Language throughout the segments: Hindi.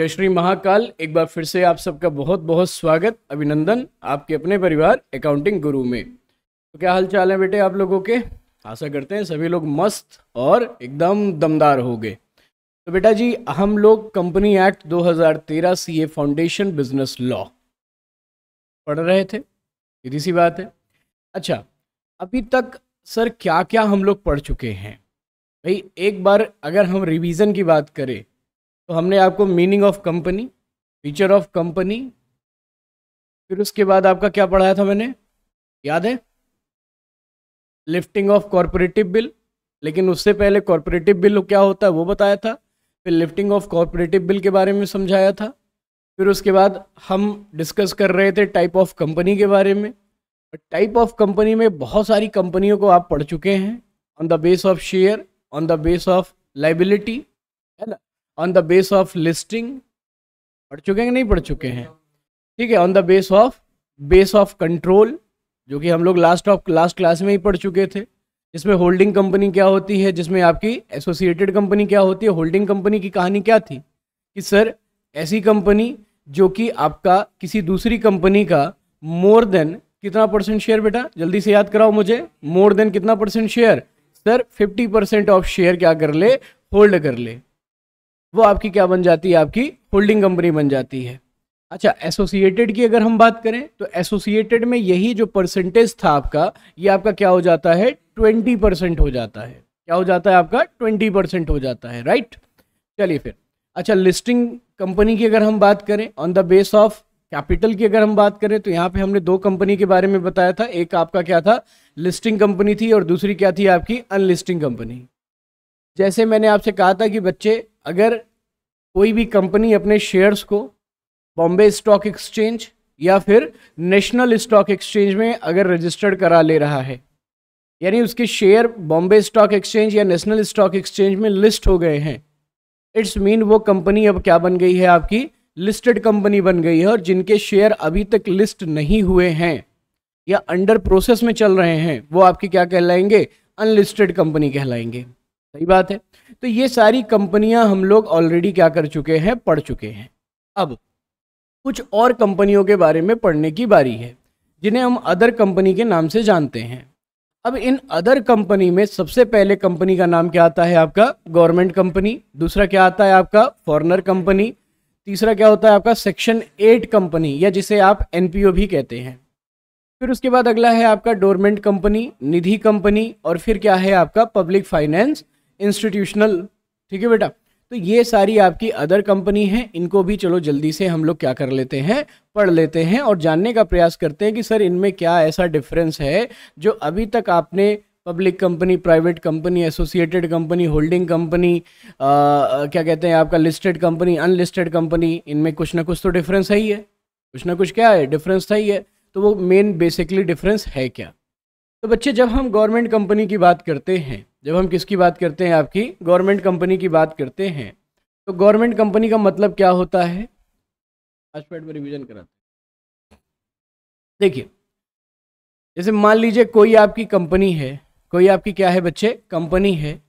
जय श्री महाकाल एक बार फिर से आप सबका बहुत बहुत स्वागत अभिनंदन आपके अपने परिवार अकाउंटिंग गुरु में तो क्या हाल चाल है बेटे आप लोगों के आशा करते हैं सभी लोग मस्त और एकदम दमदार हो गए तो बेटा जी हम लोग company act 2013 CA foundation business law पढ़ रहे थे सीधी सी बात है अच्छा अभी तक सर क्या क्या हम लोग पढ़ चुके हैं भाई एक बार अगर हम रिविजन की बात करें तो हमने आपको meaning of company feature of company फिर उसके बाद आपका क्या पढ़ाया था मैंने याद है लिफ्टिंग ऑफ कॉरपोरेटिव बिल लेकिन उससे पहले कॉरपोरेटिव बिल क्या होता है वो बताया था फिर लिफ्टिंग ऑफ कॉरपोरेटिव बिल के बारे में समझाया था फिर उसके बाद हम डिस्कस कर रहे थे टाइप ऑफ कंपनी के बारे में टाइप ऑफ कंपनी में बहुत सारी कंपनियों को आप पढ़ चुके हैं on the base of share on the base of liability है ना on the base of listing पढ़ चुके हैं नहीं पढ़ चुके हैं ठीक है on the base of base of control जो कि हम लोग लास्ट ऑफ लास्ट क्लास में ही पढ़ चुके थे जिसमें होल्डिंग कंपनी क्या होती है जिसमें आपकी एसोसिएटेड कंपनी क्या होती है होल्डिंग कंपनी की कहानी क्या थी कि सर ऐसी कंपनी जो कि आपका किसी दूसरी कंपनी का मोर देन कितना परसेंट शेयर बेटा जल्दी से याद कराओ मुझे मोर देन कितना percent share sir fifty percent of share क्या कर ले होल्ड कर ले वो आपकी क्या बन जाती है आपकी होल्डिंग कंपनी बन जाती है अच्छा एसोसिएटेड की अगर हम बात करें तो एसोसिएटेड में यही जो परसेंटेज था आपका ये आपका क्या हो जाता है ट्वेंटी परसेंट हो जाता है क्या हो जाता है आपका ट्वेंटी परसेंट हो जाता है राइट चलिए फिर अच्छा लिस्टिंग कंपनी की अगर हम बात करें on the base of capital की अगर हम बात करें तो यहाँ पे हमने दो कंपनी के बारे में बताया था एक आपका क्या था लिस्टिंग कंपनी थी और दूसरी क्या थी आपकी अनलिस्टिंग कंपनी जैसे मैंने आपसे कहा था कि बच्चे अगर कोई भी कंपनी अपने शेयर्स को बॉम्बे स्टॉक एक्सचेंज या फिर नेशनल स्टॉक एक्सचेंज में अगर रजिस्टर्ड करा ले रहा है यानी उसके शेयर बॉम्बे स्टॉक एक्सचेंज या नेशनल स्टॉक एक्सचेंज में लिस्ट हो गए हैं इट्स मीन वो कंपनी अब क्या बन गई है आपकी लिस्टेड कंपनी बन गई है और जिनके शेयर अभी तक लिस्ट नहीं हुए हैं या अंडर प्रोसेस में चल रहे हैं वो आपकी क्या कहलाएंगे अनलिस्टेड कंपनी कहलाएंगे सही बात है तो ये सारी कंपनियां हम लोग ऑलरेडी क्या कर चुके हैं पढ़ चुके हैं अब कुछ और कंपनियों के बारे में पढ़ने की बारी है जिन्हें हम अदर कंपनी के नाम से जानते हैं अब इन अदर कंपनी में सबसे पहले कंपनी का नाम क्या आता है आपका गवर्नमेंट कंपनी दूसरा क्या आता है आपका फॉरनर कंपनी तीसरा क्या होता है आपका सेक्शन एट कंपनी या जिसे आप एन भी कहते हैं फिर उसके बाद अगला है आपका डोरमेंट कंपनी निधि कंपनी और फिर क्या है आपका पब्लिक फाइनेंस इंस्टीट्यूशनल ठीक है बेटा तो ये सारी आपकी अदर कंपनी है इनको भी चलो जल्दी से हम लोग क्या कर लेते हैं पढ़ लेते हैं और जानने का प्रयास करते हैं कि सर इनमें क्या ऐसा डिफरेंस है जो अभी तक आपने public company private company associated company holding company क्या कहते हैं आपका लिस्टेड कंपनी अनलिस्टेड कंपनी इनमें कुछ ना कुछ तो डिफरेंस है ही है कुछ ना कुछ क्या है डिफरेंस था ही है तो वो मेन बेसिकली डिफरेंस है क्या तो बच्चे जब हम गवर्नमेंट कंपनी की बात करते हैं जब हम किसकी बात करते हैं आपकी गवर्नमेंट कंपनी की बात करते हैं तो गवर्नमेंट कंपनी का मतलब क्या होता है आज पेट में रिविजन कराते देखिए जैसे मान लीजिए कोई आपकी कंपनी है कोई आपकी क्या है बच्चे कंपनी है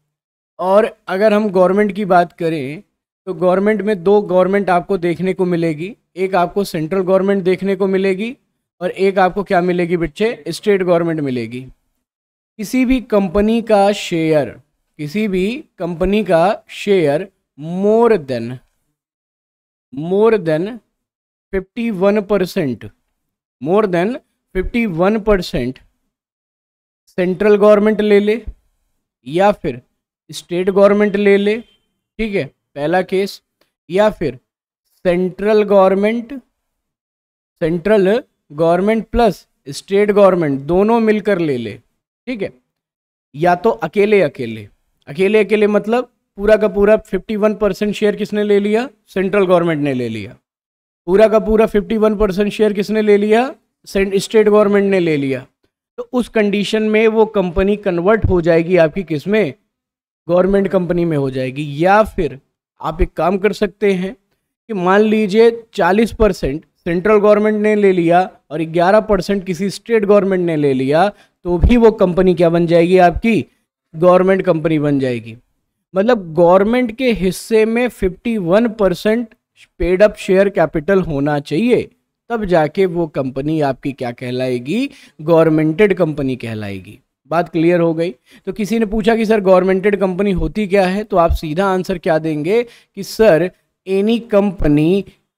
और अगर हम गवर्नमेंट की बात करें तो गवर्नमेंट में दो गवर्नमेंट आपको देखने को मिलेगी एक आपको सेंट्रल गवर्नमेंट देखने को मिलेगी और एक आपको क्या मिलेगी बच्चे स्टेट गवर्नमेंट मिलेगी किसी भी कंपनी का शेयर किसी भी कंपनी का share more than more than 51 percent more than 51 percent central government ले ले या फिर स्टेट गवर्नमेंट ले ले ठीक है पहला केस या फिर central government central government plus state government दोनों मिलकर ले ले ठीक है या तो अकेले अकेले अकेले अकेले मतलब पूरा का पूरा 51 परसेंट शेयर किसने ले लिया सेंट्रल गवर्नमेंट ने ले लिया पूरा का पूरा 51 परसेंट शेयर किसने ले लिया स्टेट गवर्नमेंट ने ले लिया तो उस कंडीशन में वो कंपनी कन्वर्ट हो जाएगी आपकी किस में गवर्नमेंट कंपनी में हो जाएगी या फिर आप एक काम कर सकते हैं कि मान लीजिए 40 परसेंट सेंट्रल गवर्नमेंट ने ले लिया और 11 परसेंट किसी स्टेट गवर्नमेंट ने ले लिया तो भी वो कंपनी क्या बन जाएगी आपकी गवर्नमेंट कंपनी बन जाएगी मतलब गवर्नमेंट के हिस्से में 51 percent paid up share capital होना चाहिए तब जाके वो कंपनी आपकी क्या कहलाएगी गवर्नमेंटेड कंपनी कहलाएगी बात क्लियर हो गई तो किसी ने पूछा कि सर गवर्नमेंटेड कंपनी होती क्या है तो आप सीधा आंसर क्या देंगे कि sir any company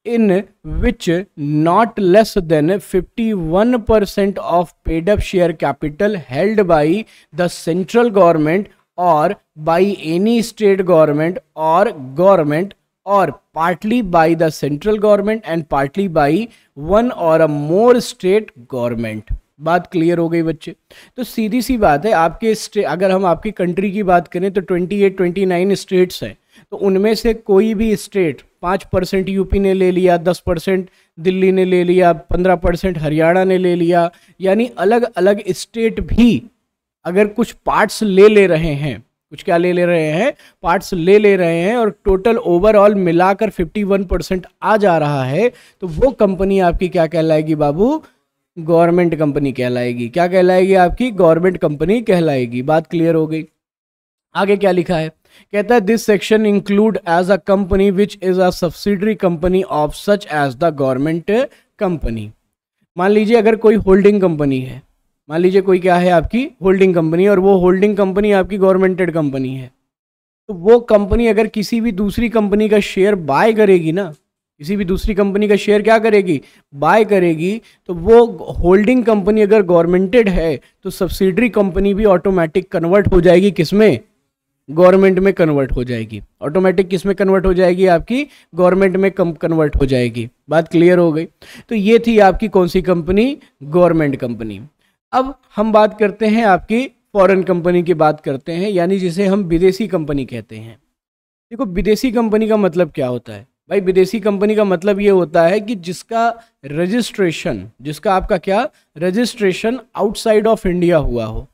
in which not less than 51 percent of paid up share capital held by the central government or by any state government or government or partly by the central government and partly by one or a more state government बात क्लियर हो गई बच्चे तो सीधी सी बात है आपके अगर हम आपकी कंट्री की बात करें तो twenty eight twenty nine states हैं तो उनमें से कोई भी स्टेट पाँच परसेंट यूपी ने ले लिया दस परसेंट दिल्ली ने ले लिया पंद्रह परसेंट हरियाणा ने ले लिया यानी अलग अलग स्टेट भी अगर कुछ पार्ट्स ले ले रहे हैं कुछ क्या ले ले रहे हैं पार्ट्स ले ले रहे हैं और टोटल ओवरऑल मिलाकर 51 परसेंट आ जा रहा है तो वो कंपनी आपकी क्या कहलाएगी बाबू गवर्नमेंट कंपनी कहलाएगी क्या कहलाएगी आपकी गवर्नमेंट कंपनी कहलाएगी बात क्लियर हो गई आगे क्या लिखा है कहता है this section include as a company which is a subsidiary company of such as the government company मान लीजिए अगर कोई होल्डिंग कंपनी है मान लीजिए कोई क्या है आपकी होल्डिंग कंपनी और वो होल्डिंग कंपनी आपकी गवर्नमेंटेड कंपनी है तो वो कंपनी अगर किसी भी दूसरी कंपनी का शेयर बाय करेगी ना किसी भी दूसरी कंपनी का शेयर क्या करेगी बाय करेगी तो वो होल्डिंग कंपनी अगर गवर्नमेंटेड है तो सब्सिडरी कंपनी भी ऑटोमेटिक कन्वर्ट हो जाएगी किसमें गवर्नमेंट में कन्वर्ट हो जाएगी ऑटोमेटिक किस में कन्वर्ट हो जाएगी आपकी गवर्नमेंट में कम कन्वर्ट हो जाएगी बात क्लियर हो गई तो ये थी आपकी कौन सी कंपनी गवर्नमेंट कंपनी अब हम बात करते हैं आपकी फॉरेन कंपनी की बात करते हैं यानी जिसे हम विदेशी कंपनी कहते हैं देखो विदेशी कंपनी का मतलब क्या होता है भाई विदेशी कंपनी का मतलब ये होता है कि जिसका रजिस्ट्रेशन जिसका आपका क्या रजिस्ट्रेशन आउटसाइड ऑफ इंडिया हुआ हो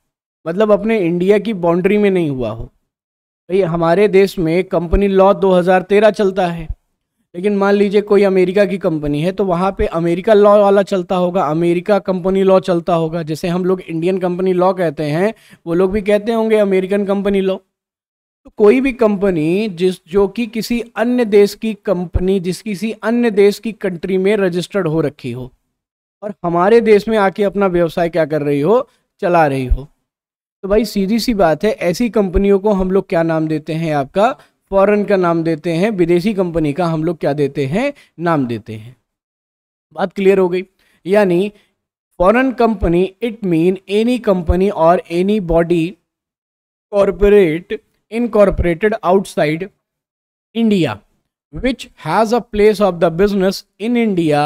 मतलब अपने इंडिया की बाउंड्री में नहीं हुआ हो भाई हमारे देश में कंपनी लॉ 2013 चलता है लेकिन मान लीजिए कोई अमेरिका की कंपनी है तो वहाँ पे अमेरिका लॉ वाला चलता होगा अमेरिका कंपनी लॉ चलता होगा जैसे हम लोग इंडियन कंपनी लॉ कहते हैं वो लोग भी कहते होंगे अमेरिकन कंपनी लॉ तो कोई भी कंपनी जिस जो कि किसी अन्य देश की कंपनी जिस किसी अन्य देश की कंट्री में रजिस्टर्ड हो रखी हो और हमारे देश में आके अपना व्यवसाय क्या कर रही हो चला रही हो तो भाई सीधी सी बात है ऐसी कंपनियों को हम लोग क्या नाम देते हैं आपका फॉरेन का नाम देते हैं विदेशी कंपनी का हम लोग क्या देते हैं नाम देते हैं बात क्लियर हो गई यानी foreign company it mean any company or any body corporate incorporated outside India has a place of the business in India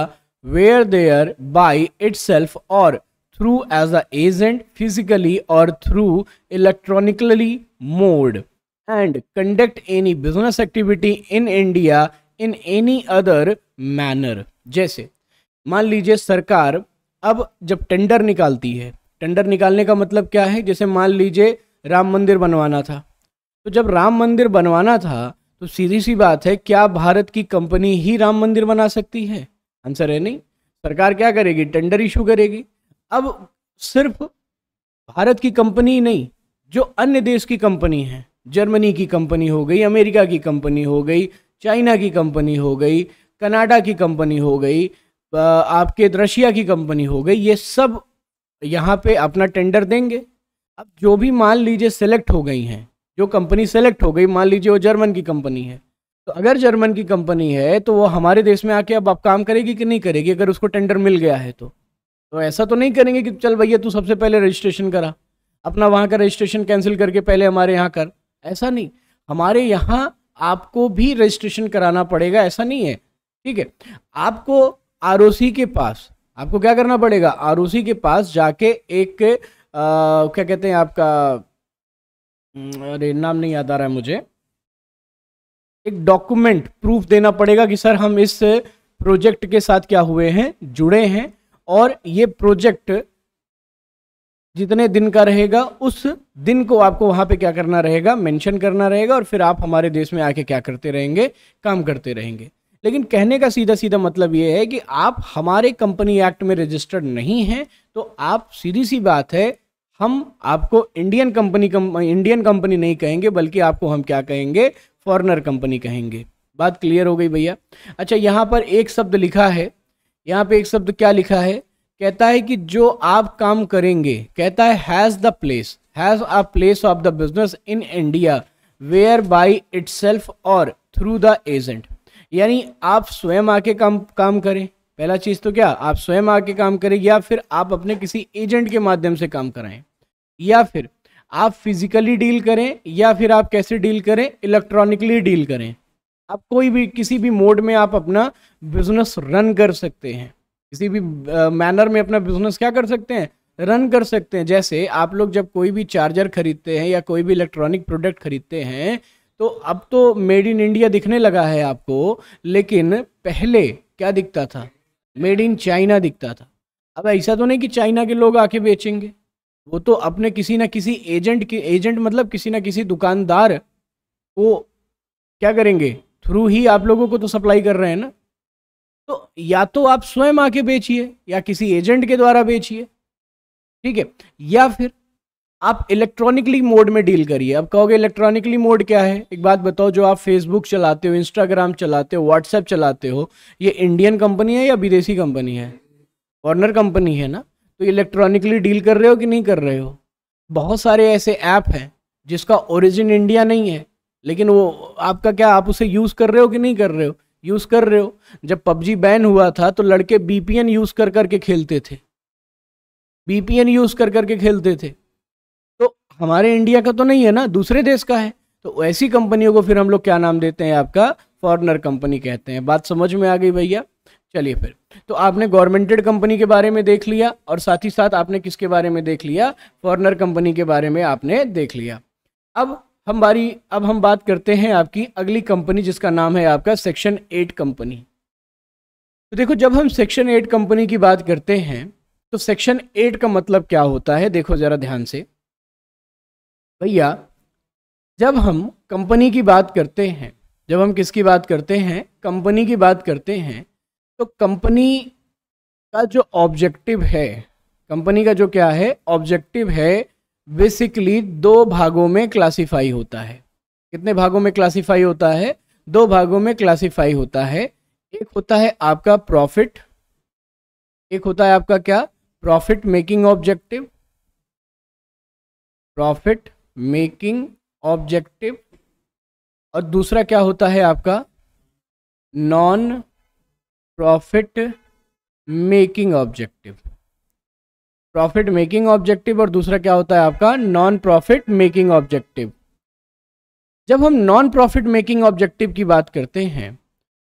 where there by itself or through as a agent physically or through electronically mode and conduct any business activity in India in any other manner जैसे मान लीजिए सरकार अब जब टेंडर निकालती है टेंडर निकालने का मतलब क्या है जैसे मान लीजिए राम मंदिर बनवाना था तो जब राम मंदिर बनवाना था तो सीधी सी बात है क्या भारत की कंपनी ही राम मंदिर बना सकती है आंसर है नहीं सरकार क्या करेगी टेंडर इशू करेगी अब सिर्फ भारत की कंपनी नहीं जो अन्य देश की कंपनी है जर्मनी की कंपनी हो गई अमेरिका की कंपनी हो गई चाइना की कंपनी हो गई कनाडा की कंपनी हो गई आपके रशिया की कंपनी हो गई ये सब यहाँ पे अपना टेंडर देंगे अब जो भी मान लीजिए सेलेक्ट हो गई हैं जो कंपनी सेलेक्ट हो गई मान लीजिए वो जर्मन की कंपनी है तो अगर जर्मन की कंपनी है तो वो हमारे देश में आके अब आप काम करेगी कि नहीं करेगी अगर उसको टेंडर मिल गया है तो तो ऐसा तो नहीं करेंगे कि चल भैया तू सबसे पहले रजिस्ट्रेशन करा अपना वहाँ का रजिस्ट्रेशन कैंसिल करके पहले हमारे यहाँ कर ऐसा नहीं हमारे यहाँ आपको भी रजिस्ट्रेशन कराना पड़ेगा ऐसा नहीं है ठीक है आपको आर के पास आपको क्या करना पड़ेगा आर के पास जाके एक आ, क्या कहते हैं आपका हम्म, अरे नाम नहीं याद आ रहा है मुझे एक डॉक्यूमेंट प्रूफ देना पड़ेगा कि सर हम इस प्रोजेक्ट के साथ क्या हुए हैं जुड़े हैं और ये प्रोजेक्ट जितने दिन का रहेगा उस दिन को आपको वहाँ पे क्या करना रहेगा मेंशन करना रहेगा और फिर आप हमारे देश में आके क्या करते रहेंगे काम करते रहेंगे लेकिन कहने का सीधा सीधा मतलब ये है कि आप हमारे कंपनी एक्ट में रजिस्टर्ड नहीं हैं तो आप सीधी सी बात है हम आपको इंडियन कंपनी कम, इंडियन कंपनी नहीं कहेंगे बल्कि आपको हम क्या कहेंगे फॉरनर कंपनी कहेंगे बात क्लियर हो गई भैया अच्छा यहाँ पर एक शब्द लिखा है यहाँ पे एक शब्द क्या लिखा है कहता है कि जो आप काम करेंगे कहता है has the place has a place of the business in India where by it or through the agent यानी आप स्वयं आके काम काम करें पहला चीज़ तो क्या आप स्वयं आके काम करें या फिर आप अपने किसी एजेंट के माध्यम से काम कराएं या फिर आप फिजिकली डील करें या फिर आप कैसे डील करें इलेक्ट्रॉनिकली डील करें आप कोई भी किसी भी मोड में आप अपना बिजनेस रन कर सकते हैं किसी भी मैनर में अपना बिजनेस क्या कर सकते हैं रन कर सकते हैं जैसे आप लोग जब कोई भी चार्जर खरीदते हैं या कोई भी इलेक्ट्रॉनिक प्रोडक्ट खरीदते हैं तो अब तो मेड इन इंडिया दिखने लगा है आपको लेकिन पहले क्या दिखता था मेड इन चाइना दिखता था अब ऐसा तो नहीं कि चाइना के लोग आके बेचेंगे वो तो अपने किसी ना किसी एजेंट के एजेंट मतलब किसी ना किसी दुकानदार को क्या करेंगे थ्रू ही आप लोगों को तो सप्लाई कर रहे हैं ना तो या तो आप स्वयं आके बेचिए या किसी एजेंट के द्वारा बेचिए ठीक है या फिर आप इलेक्ट्रॉनिकली मोड में डील करिए अब कहोगे इलेक्ट्रॉनिकली मोड क्या है एक बात बताओ जो आप फेसबुक चलाते हो इंस्टाग्राम चलाते हो व्हाट्सएप चलाते हो ये इंडियन कंपनी है या विदेशी कंपनी है फॉरनर कंपनी है ना तो इलेक्ट्रॉनिकली डील कर रहे हो कि नहीं कर रहे हो बहुत सारे ऐसे ऐप हैं जिसका ओरिजिन इंडिया नहीं है लेकिन वो आपका क्या आप उसे यूज़ कर रहे हो कि नहीं कर रहे हो यूज़ कर रहे हो जब पबजी बैन हुआ था तो लड़के बीपीएन यूज़ कर करके खेलते थे बीपीएन यूज़ कर करके खेलते थे तो हमारे इंडिया का तो नहीं है ना दूसरे देश का है तो ऐसी कंपनियों को फिर हम लोग क्या नाम देते हैं आपका फॉरनर कंपनी कहते हैं बात समझ में आ गई भैया चलिए फिर तो आपने गवर्नमेंटेड कंपनी के बारे में देख लिया और साथ ही साथ आपने किसके बारे में देख लिया फॉरनर कंपनी के बारे में आपने देख लिया अब हम बारी अब हम बात करते हैं आपकी अगली कंपनी जिसका नाम है आपका सेक्शन एट कंपनी तो देखो जब हम सेक्शन एट कंपनी की बात करते हैं तो सेक्शन एट का मतलब क्या होता है देखो ज़रा ध्यान से भैया जब हम कंपनी की बात करते हैं जब हम किसकी बात करते हैं कंपनी की बात करते हैं तो कंपनी का जो ऑब्जेक्टिव है कंपनी का जो क्या है ऑब्जेक्टिव है बेसिकली दो भागों में क्लासीफाई होता है कितने भागों में क्लासीफाई होता है दो भागों में क्लासीफाई होता है एक होता है आपका प्रॉफिट एक होता है आपका क्या profit making objective profit making objective और दूसरा क्या होता है आपका non profit making objective profit making objective और दूसरा क्या होता है आपका नॉन प्रॉफिट मेकिंग ऑब्जेक्टिव जब हम नॉन प्रॉफिट मेकिंग ऑब्जेक्टिव की बात करते हैं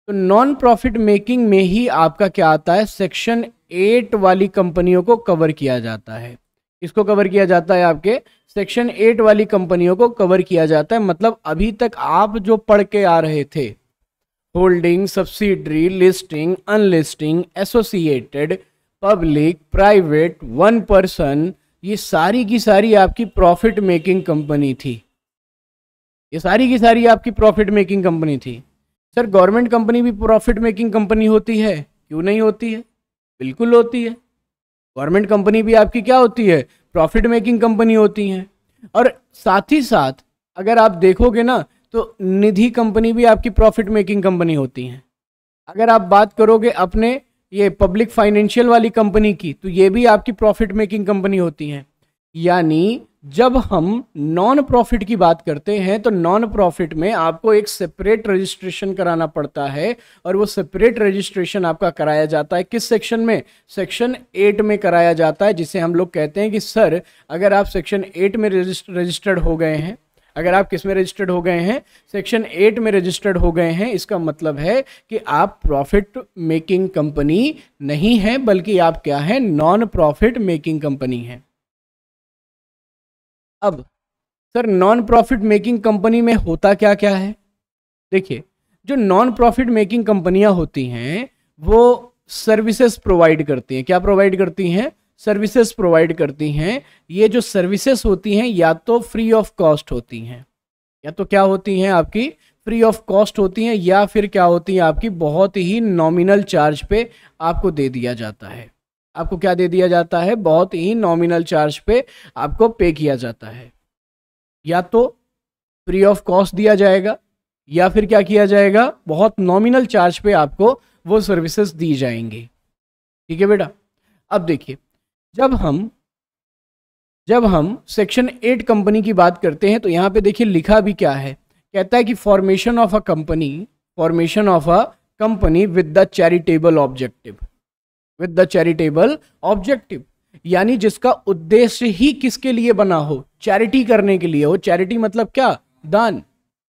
तो नॉन प्रॉफिट मेकिंग में ही आपका क्या आता है सेक्शन एट वाली कंपनियों को कवर किया जाता है इसको कवर किया जाता है आपके सेक्शन एट वाली कंपनियों को कवर किया जाता है मतलब अभी तक आप जो पढ़ के आ रहे थे holding subsidiary listing unlisting associated public private one person ये सारी की सारी आपकी प्रॉफिट मेकिंग कंपनी थी ये सारी की सारी आपकी प्रॉफिट मेकिंग कंपनी थी सर गवर्नमेंट कंपनी भी प्रॉफिट मेकिंग कंपनी होती है क्यों नहीं होती है बिल्कुल होती है गवर्नमेंट कंपनी भी आपकी क्या होती है प्रॉफिट मेकिंग कंपनी होती हैं और साथ ही साथ अगर आप देखोगे ना तो निधि कंपनी भी आपकी प्रॉफिट मेकिंग कंपनी होती हैं अगर आप बात करोगे अपने ये पब्लिक फाइनेंशियल वाली कंपनी की तो ये भी आपकी प्रॉफिट मेकिंग कंपनी होती हैं यानी जब हम नॉन प्रॉफिट की बात करते हैं तो नॉन प्रॉफिट में आपको एक सेपरेट रजिस्ट्रेशन कराना पड़ता है और वो सेपरेट रजिस्ट्रेशन आपका कराया जाता है किस सेक्शन में सेक्शन एट में कराया जाता है जिसे हम लोग कहते हैं कि सर अगर आप सेक्शन एट में रजिस्टर्ड हो गए हैं अगर आप किस में रजिस्टर्ड हो गए हैं सेक्शन एट में रजिस्टर्ड हो गए हैं इसका मतलब है कि आप प्रॉफिट मेकिंग कंपनी नहीं है बल्कि आप क्या है नॉन प्रॉफिट मेकिंग कंपनी है अब sir non profit making company में होता क्या क्या है देखिए जो नॉन प्रॉफिट मेकिंग कंपनियां होती हैं वो सर्विसेज प्रोवाइड करती हैं क्या प्रोवाइड करती हैं सर्विसेज प्रोवाइड करती हैं ये जो सर्विसेज होती हैं या तो फ्री ऑफ कॉस्ट होती हैं या तो क्या होती हैं आपकी फ्री ऑफ कॉस्ट होती हैं या फिर क्या होती हैं आपकी बहुत ही नॉमिनल चार्ज पे आपको दे दिया जाता है आपको क्या दे दिया जाता है बहुत ही नॉमिनल चार्ज पे आपको पे किया जाता है या तो फ्री ऑफ कॉस्ट दिया जाएगा या फिर क्या किया जाएगा बहुत नॉमिनल चार्ज पे आपको वो सर्विसेज दी जाएंगी ठीक है बेटा अब देखिए जब हम जब हम सेक्शन एट कंपनी की बात करते हैं तो यहां पे देखिए लिखा भी क्या है कहता है कि formation of a company formation of a company with the charitable objective with the charitable objective यानी जिसका उद्देश्य ही किसके लिए बना हो चैरिटी करने के लिए हो चैरिटी मतलब क्या दान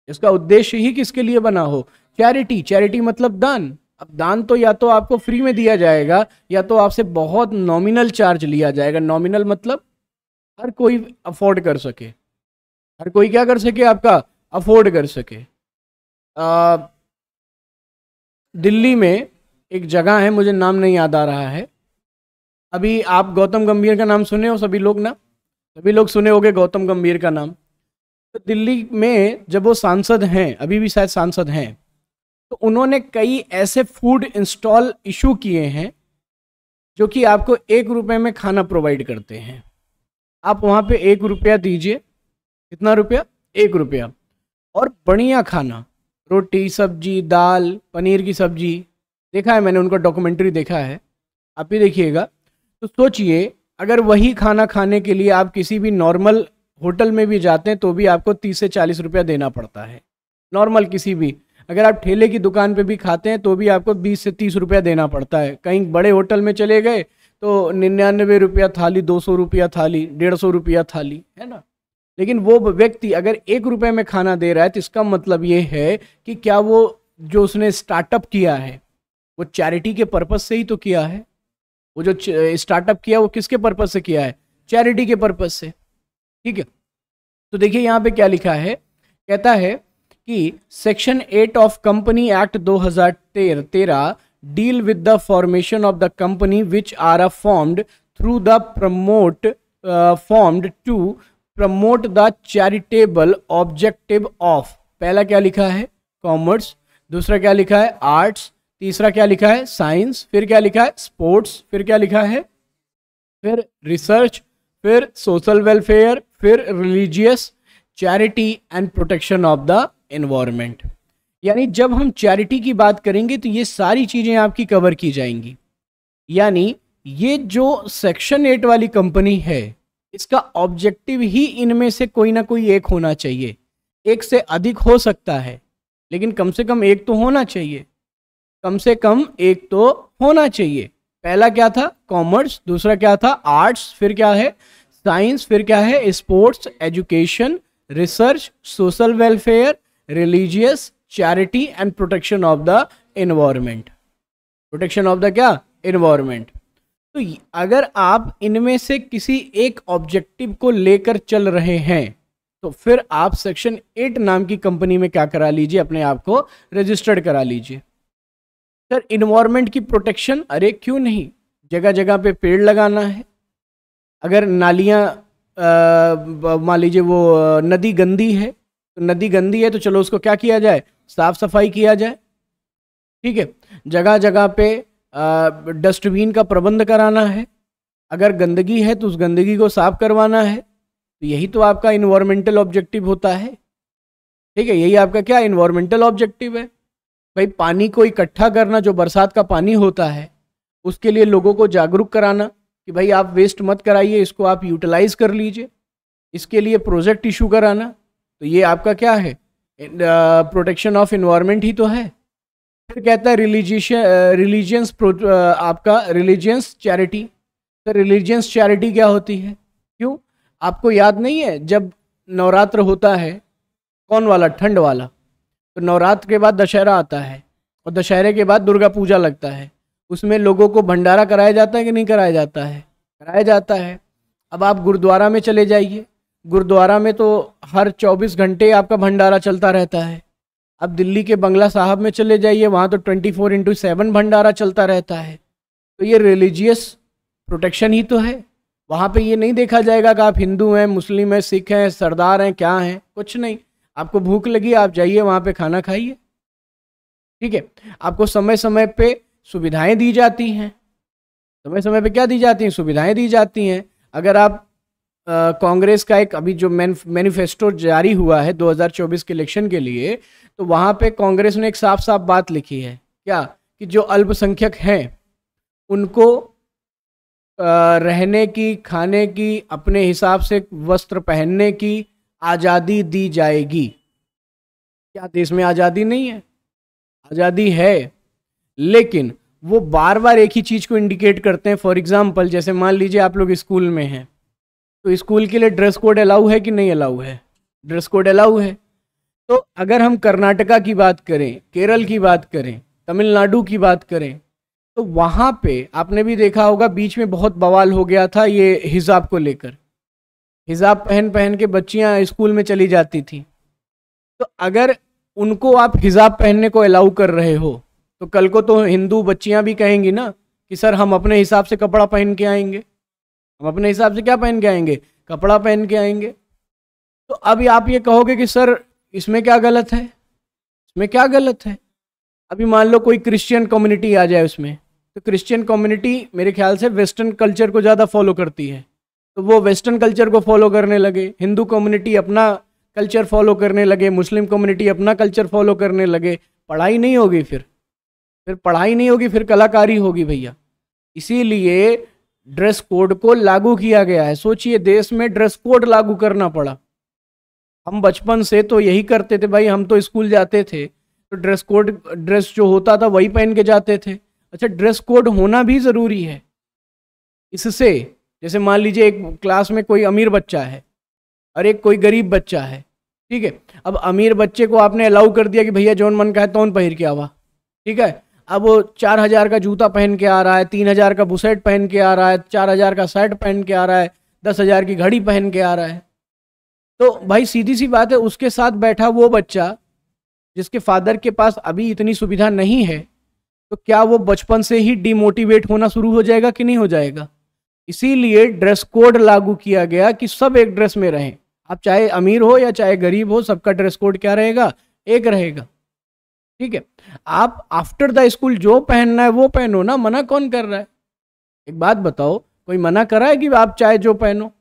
जिसका उद्देश्य ही किसके लिए बना हो चैरिटी चैरिटी मतलब दान अब दान तो या तो आपको फ्री में दिया जाएगा या तो आपसे बहुत नॉमिनल चार्ज लिया जाएगा नॉमिनल मतलब हर कोई अफोर्ड कर सके हर कोई क्या कर सके आपका अफोर्ड कर सके आ, दिल्ली में एक जगह है मुझे नाम नहीं याद आ रहा है अभी आप गौतम गंभीर का नाम सुने हो सभी लोग ना सभी लोग सुने होंगे गौतम गंभीर का नाम तो दिल्ली में जब वो सांसद हैं अभी भी शायद सांसद हैं तो उन्होंने कई ऐसे फूड इंस्टॉल इशू किए हैं जो कि आपको एक रुपये में खाना प्रोवाइड करते हैं आप वहाँ पे एक रुपया दीजिए कितना रुपया एक रुपया और बढ़िया खाना रोटी सब्जी दाल पनीर की सब्जी देखा है मैंने उनका डॉक्यूमेंट्री देखा है आप ही देखिएगा तो सोचिए अगर वही खाना खाने के लिए आप किसी भी नॉर्मल होटल में भी जाते हैं तो भी आपको तीस से चालीस रुपया देना पड़ता है नॉर्मल किसी भी अगर आप ठेले की दुकान पे भी खाते हैं तो भी आपको बीस से तीस रुपया देना पड़ता है कहीं बड़े होटल में चले गए तो निन्यानवे रुपया थाली दो सौ रुपया थाली डेढ़ सौ रुपया थाली है ना लेकिन वो व्यक्ति अगर एक रुपये में खाना दे रहा है तो इसका मतलब ये है कि क्या वो जो उसने स्टार्टअप किया है वो चैरिटी के पर्पज़ से ही तो किया है वो जो स्टार्टअप किया वो किसके पर्पज़ से किया है चैरिटी के पर्पज़ से ठीक है तो देखिए यहाँ पे क्या लिखा है कहता है कि section 8 of company act 2013 deal with the formation of the company which are a formed through the promote formed to promote the charitable objective of पहला क्या लिखा है कॉमर्स दूसरा क्या लिखा है आर्ट्स तीसरा क्या लिखा है साइंस फिर क्या लिखा है स्पोर्ट्स फिर क्या लिखा है फिर रिसर्च फिर सोशल वेलफेयर फिर religious charity and protection of the environment यानी जब हम चैरिटी की बात करेंगे तो ये सारी चीज़ें आपकी कवर की जाएंगी यानी ये जो सेक्शन एट वाली कंपनी है इसका ऑब्जेक्टिव ही इनमें से कोई ना कोई एक होना चाहिए एक से अधिक हो सकता है लेकिन कम से कम एक तो होना चाहिए कम से कम एक तो होना चाहिए पहला क्या था कॉमर्स दूसरा क्या था आर्ट्स फिर क्या है साइंस फिर क्या है sports education research social welfare religious charity and protection of the environment protection of the क्या इन्वायरमेंट तो अगर आप इनमें से किसी एक ऑब्जेक्टिव को लेकर चल रहे हैं तो फिर आप सेक्शन एट नाम की कंपनी में क्या करा लीजिए अपने आप को रजिस्टर्ड करा लीजिए सर इन्वायरमेंट की प्रोटेक्शन अरे क्यों नहीं जगह जगह पे पेड़ लगाना है अगर नालियाँ मान लीजिए वो नदी गंदी है तो नदी गंदी है तो चलो उसको क्या किया जाए साफ सफाई किया जाए ठीक है जगह जगह पे डस्टबिन का प्रबंध कराना है अगर गंदगी है तो उस गंदगी को साफ करवाना है तो यही तो आपका इन्वायरमेंटल ऑब्जेक्टिव होता है ठीक है यही आपका क्या इन्वायरमेंटल ऑब्जेक्टिव है भाई पानी को इकट्ठा करना जो बरसात का पानी होता है उसके लिए लोगों को जागरूक कराना कि भाई आप वेस्ट मत कराइए इसको आप यूटिलाइज कर लीजिए इसके लिए प्रोजेक्ट इशू कराना तो ये आपका क्या है प्रोटेक्शन ऑफ इन्वायरमेंट ही तो है फिर कहता है रिलीजिशन रिलीजियंस uh, uh, आपका रिलीजियंस चैरिटी तो रिलीजियंस चैरिटी क्या होती है क्यों आपको याद नहीं है जब नवरात्र होता है कौन वाला ठंड वाला तो नवरात्र के बाद दशहरा आता है और दशहरे के बाद दुर्गा पूजा लगता है उसमें लोगों को भंडारा कराया जाता है कि नहीं कराया जाता है कराया जाता है अब आप गुरुद्वारा में चले जाइए गुरुद्वारा में तो हर 24 घंटे आपका भंडारा चलता रहता है आप दिल्ली के बंगला साहब में चले जाइए वहाँ तो 24 फोर इंटू सेवन भंडारा चलता रहता है तो ये रिलीजियस प्रोटेक्शन ही तो है वहाँ पे ये नहीं देखा जाएगा कि आप हिंदू हैं मुस्लिम हैं सिख हैं सरदार हैं क्या हैं कुछ नहीं आपको भूख लगी आप जाइए वहाँ पर खाना खाइए ठीक है आपको समय समय पर सुविधाएँ दी जाती हैं समय समय पर क्या दी जाती हैं सुविधाएँ दी जाती हैं अगर आप कांग्रेस का एक अभी जो मैनिफेस्टो जारी हुआ है 2024 के इलेक्शन के लिए तो वहाँ पे कांग्रेस ने एक साफ साफ बात लिखी है क्या कि जो अल्पसंख्यक हैं उनको आ, रहने की खाने की अपने हिसाब से वस्त्र पहनने की आज़ादी दी जाएगी क्या देश में आज़ादी नहीं है आज़ादी है लेकिन वो बार बार एक ही चीज़ को इंडिकेट करते हैं फॉर एग्जाम्पल जैसे मान लीजिए आप लोग स्कूल में हैं तो स्कूल के लिए ड्रेस कोड अलाउ है कि नहीं अलाउ है ड्रेस कोड अलाउ है तो अगर हम कर्नाटका की बात करें केरल की बात करें तमिलनाडु की बात करें तो वहाँ पे आपने भी देखा होगा बीच में बहुत बवाल हो गया था ये हिजाब को लेकर हिजाब पहन पहन के बच्चियाँ स्कूल में चली जाती थी तो अगर उनको आप हिजाब पहनने को अलाउ कर रहे हो तो कल को तो हिंदू बच्चियाँ भी कहेंगी ना कि सर हम अपने हिसाब से कपड़ा पहन के आएंगे हम अपने हिसाब से क्या पहन के आएंगे कपड़ा पहन के आएंगे तो अभी आप ये कहोगे कि सर इसमें क्या गलत है इसमें क्या गलत है अभी मान लो कोई क्रिश्चियन कम्युनिटी आ जाए उसमें तो क्रिश्चियन कम्युनिटी मेरे ख्याल से वेस्टर्न कल्चर को ज़्यादा फॉलो करती है तो वो वेस्टर्न कल्चर को फॉलो करने लगे हिंदू कम्युनिटी अपना कल्चर फॉलो करने लगे मुस्लिम कम्युनिटी अपना कल्चर फॉलो करने लगे पढ़ाई नहीं होगी फिर फिर पढ़ाई नहीं होगी फिर कलाकारी होगी भैया इसीलिए ड्रेस कोड को लागू किया गया है सोचिए देश में ड्रेस कोड लागू करना पड़ा हम बचपन से तो यही करते थे भाई हम तो स्कूल जाते थे तो ड्रेस कोड ड्रेस जो होता था वही पहन के जाते थे अच्छा ड्रेस कोड होना भी ज़रूरी है इससे जैसे मान लीजिए एक क्लास में कोई अमीर बच्चा है और एक कोई गरीब बच्चा है ठीक है अब अमीर बच्चे को आपने अलाउ कर दिया कि भैया जौन मन का है तौन पहर के आवा ठीक है अब वो चार हज़ार का जूता पहन के आ रहा है तीन हज़ार का बुसेट पहन के आ रहा है चार हज़ार का शर्ट पहन के आ रहा है दस हज़ार की घड़ी पहन के आ रहा है तो भाई सीधी सी बात है उसके साथ बैठा वो बच्चा जिसके फादर के पास अभी इतनी सुविधा नहीं है तो क्या वो बचपन से ही डिमोटिवेट होना शुरू हो जाएगा कि नहीं हो जाएगा इसीलिए ड्रेस कोड लागू किया गया कि सब एक ड्रेस में रहें आप चाहे अमीर हो या चाहे गरीब हो सबका ड्रेस कोड क्या रहेगा एक रहेगा ठीक है आप आफ्टर द स्कूल जो पहनना है वो पहनो ना मना कौन कर रहा है एक बात बताओ कोई मना करा है कि आप चाहे जो पहनो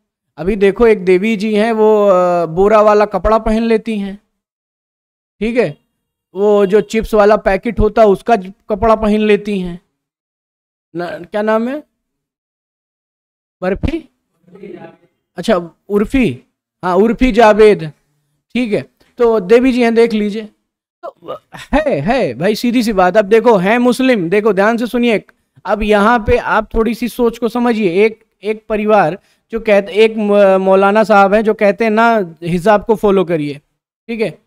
अभी देखो एक देवी जी हैं वो बोरा वाला कपड़ा पहन लेती हैं ठीक है वो जो चिप्स वाला पैकेट होता है उसका कपड़ा पहन लेती हैं ना, क्या नाम है बर्फी अच्छा उर्फी हाँ उर्फी जावेद ठीक है तो देवी जी हैं देख लीजिए है है भाई सीधी सी बात अब देखो है मुस्लिम देखो ध्यान से सुनिए अब यहाँ पे आप थोड़ी सी सोच को समझिए एक एक परिवार जो कहते एक मौलाना साहब हैं जो कहते हैं ना हिजाब को फॉलो करिए ठीक है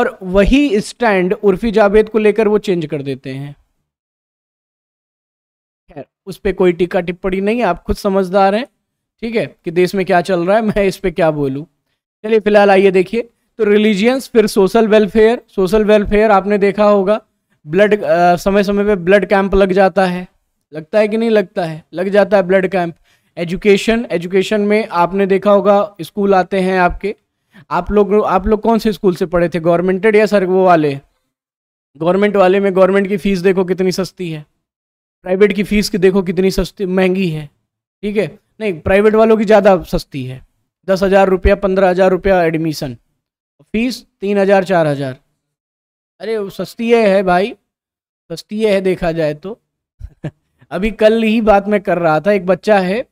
और वही स्टैंड उर्फी जावेद को लेकर वो चेंज कर देते हैं खैर उस पर कोई टीका टिप्पणी नहीं आप खुद समझदार हैं ठीक है कि देश में क्या चल रहा है मैं इस पर क्या बोलूँ चलिए फिलहाल आइए देखिए तो रिलीजियंस फिर सोशल वेलफेयर सोशल वेलफेयर आपने देखा होगा ब्लड समय समय पे ब्लड कैंप लग जाता है लगता है कि नहीं लगता है लग जाता है ब्लड कैंप एजुकेशन एजुकेशन में आपने देखा होगा स्कूल आते हैं आपके आप लोग आप लोग कौन से स्कूल से पढ़े थे गवर्नमेंटेड या सर वो वाले गवर्नमेंट वाले में गवर्नमेंट की फ़ीस देखो कितनी सस्ती है प्राइवेट की फ़ीस की देखो कितनी सस्ती महंगी है ठीक है नहीं प्राइवेट वालों की ज़्यादा सस्ती है दस हज़ार रुपया पंद्रह हज़ार रुपया एडमिशन फीस तीन हज़ार चार हज़ार अरे वो सस्ती है भाई सस्ती है देखा जाए तो अभी कल ही बात मैं कर रहा था एक बच्चा है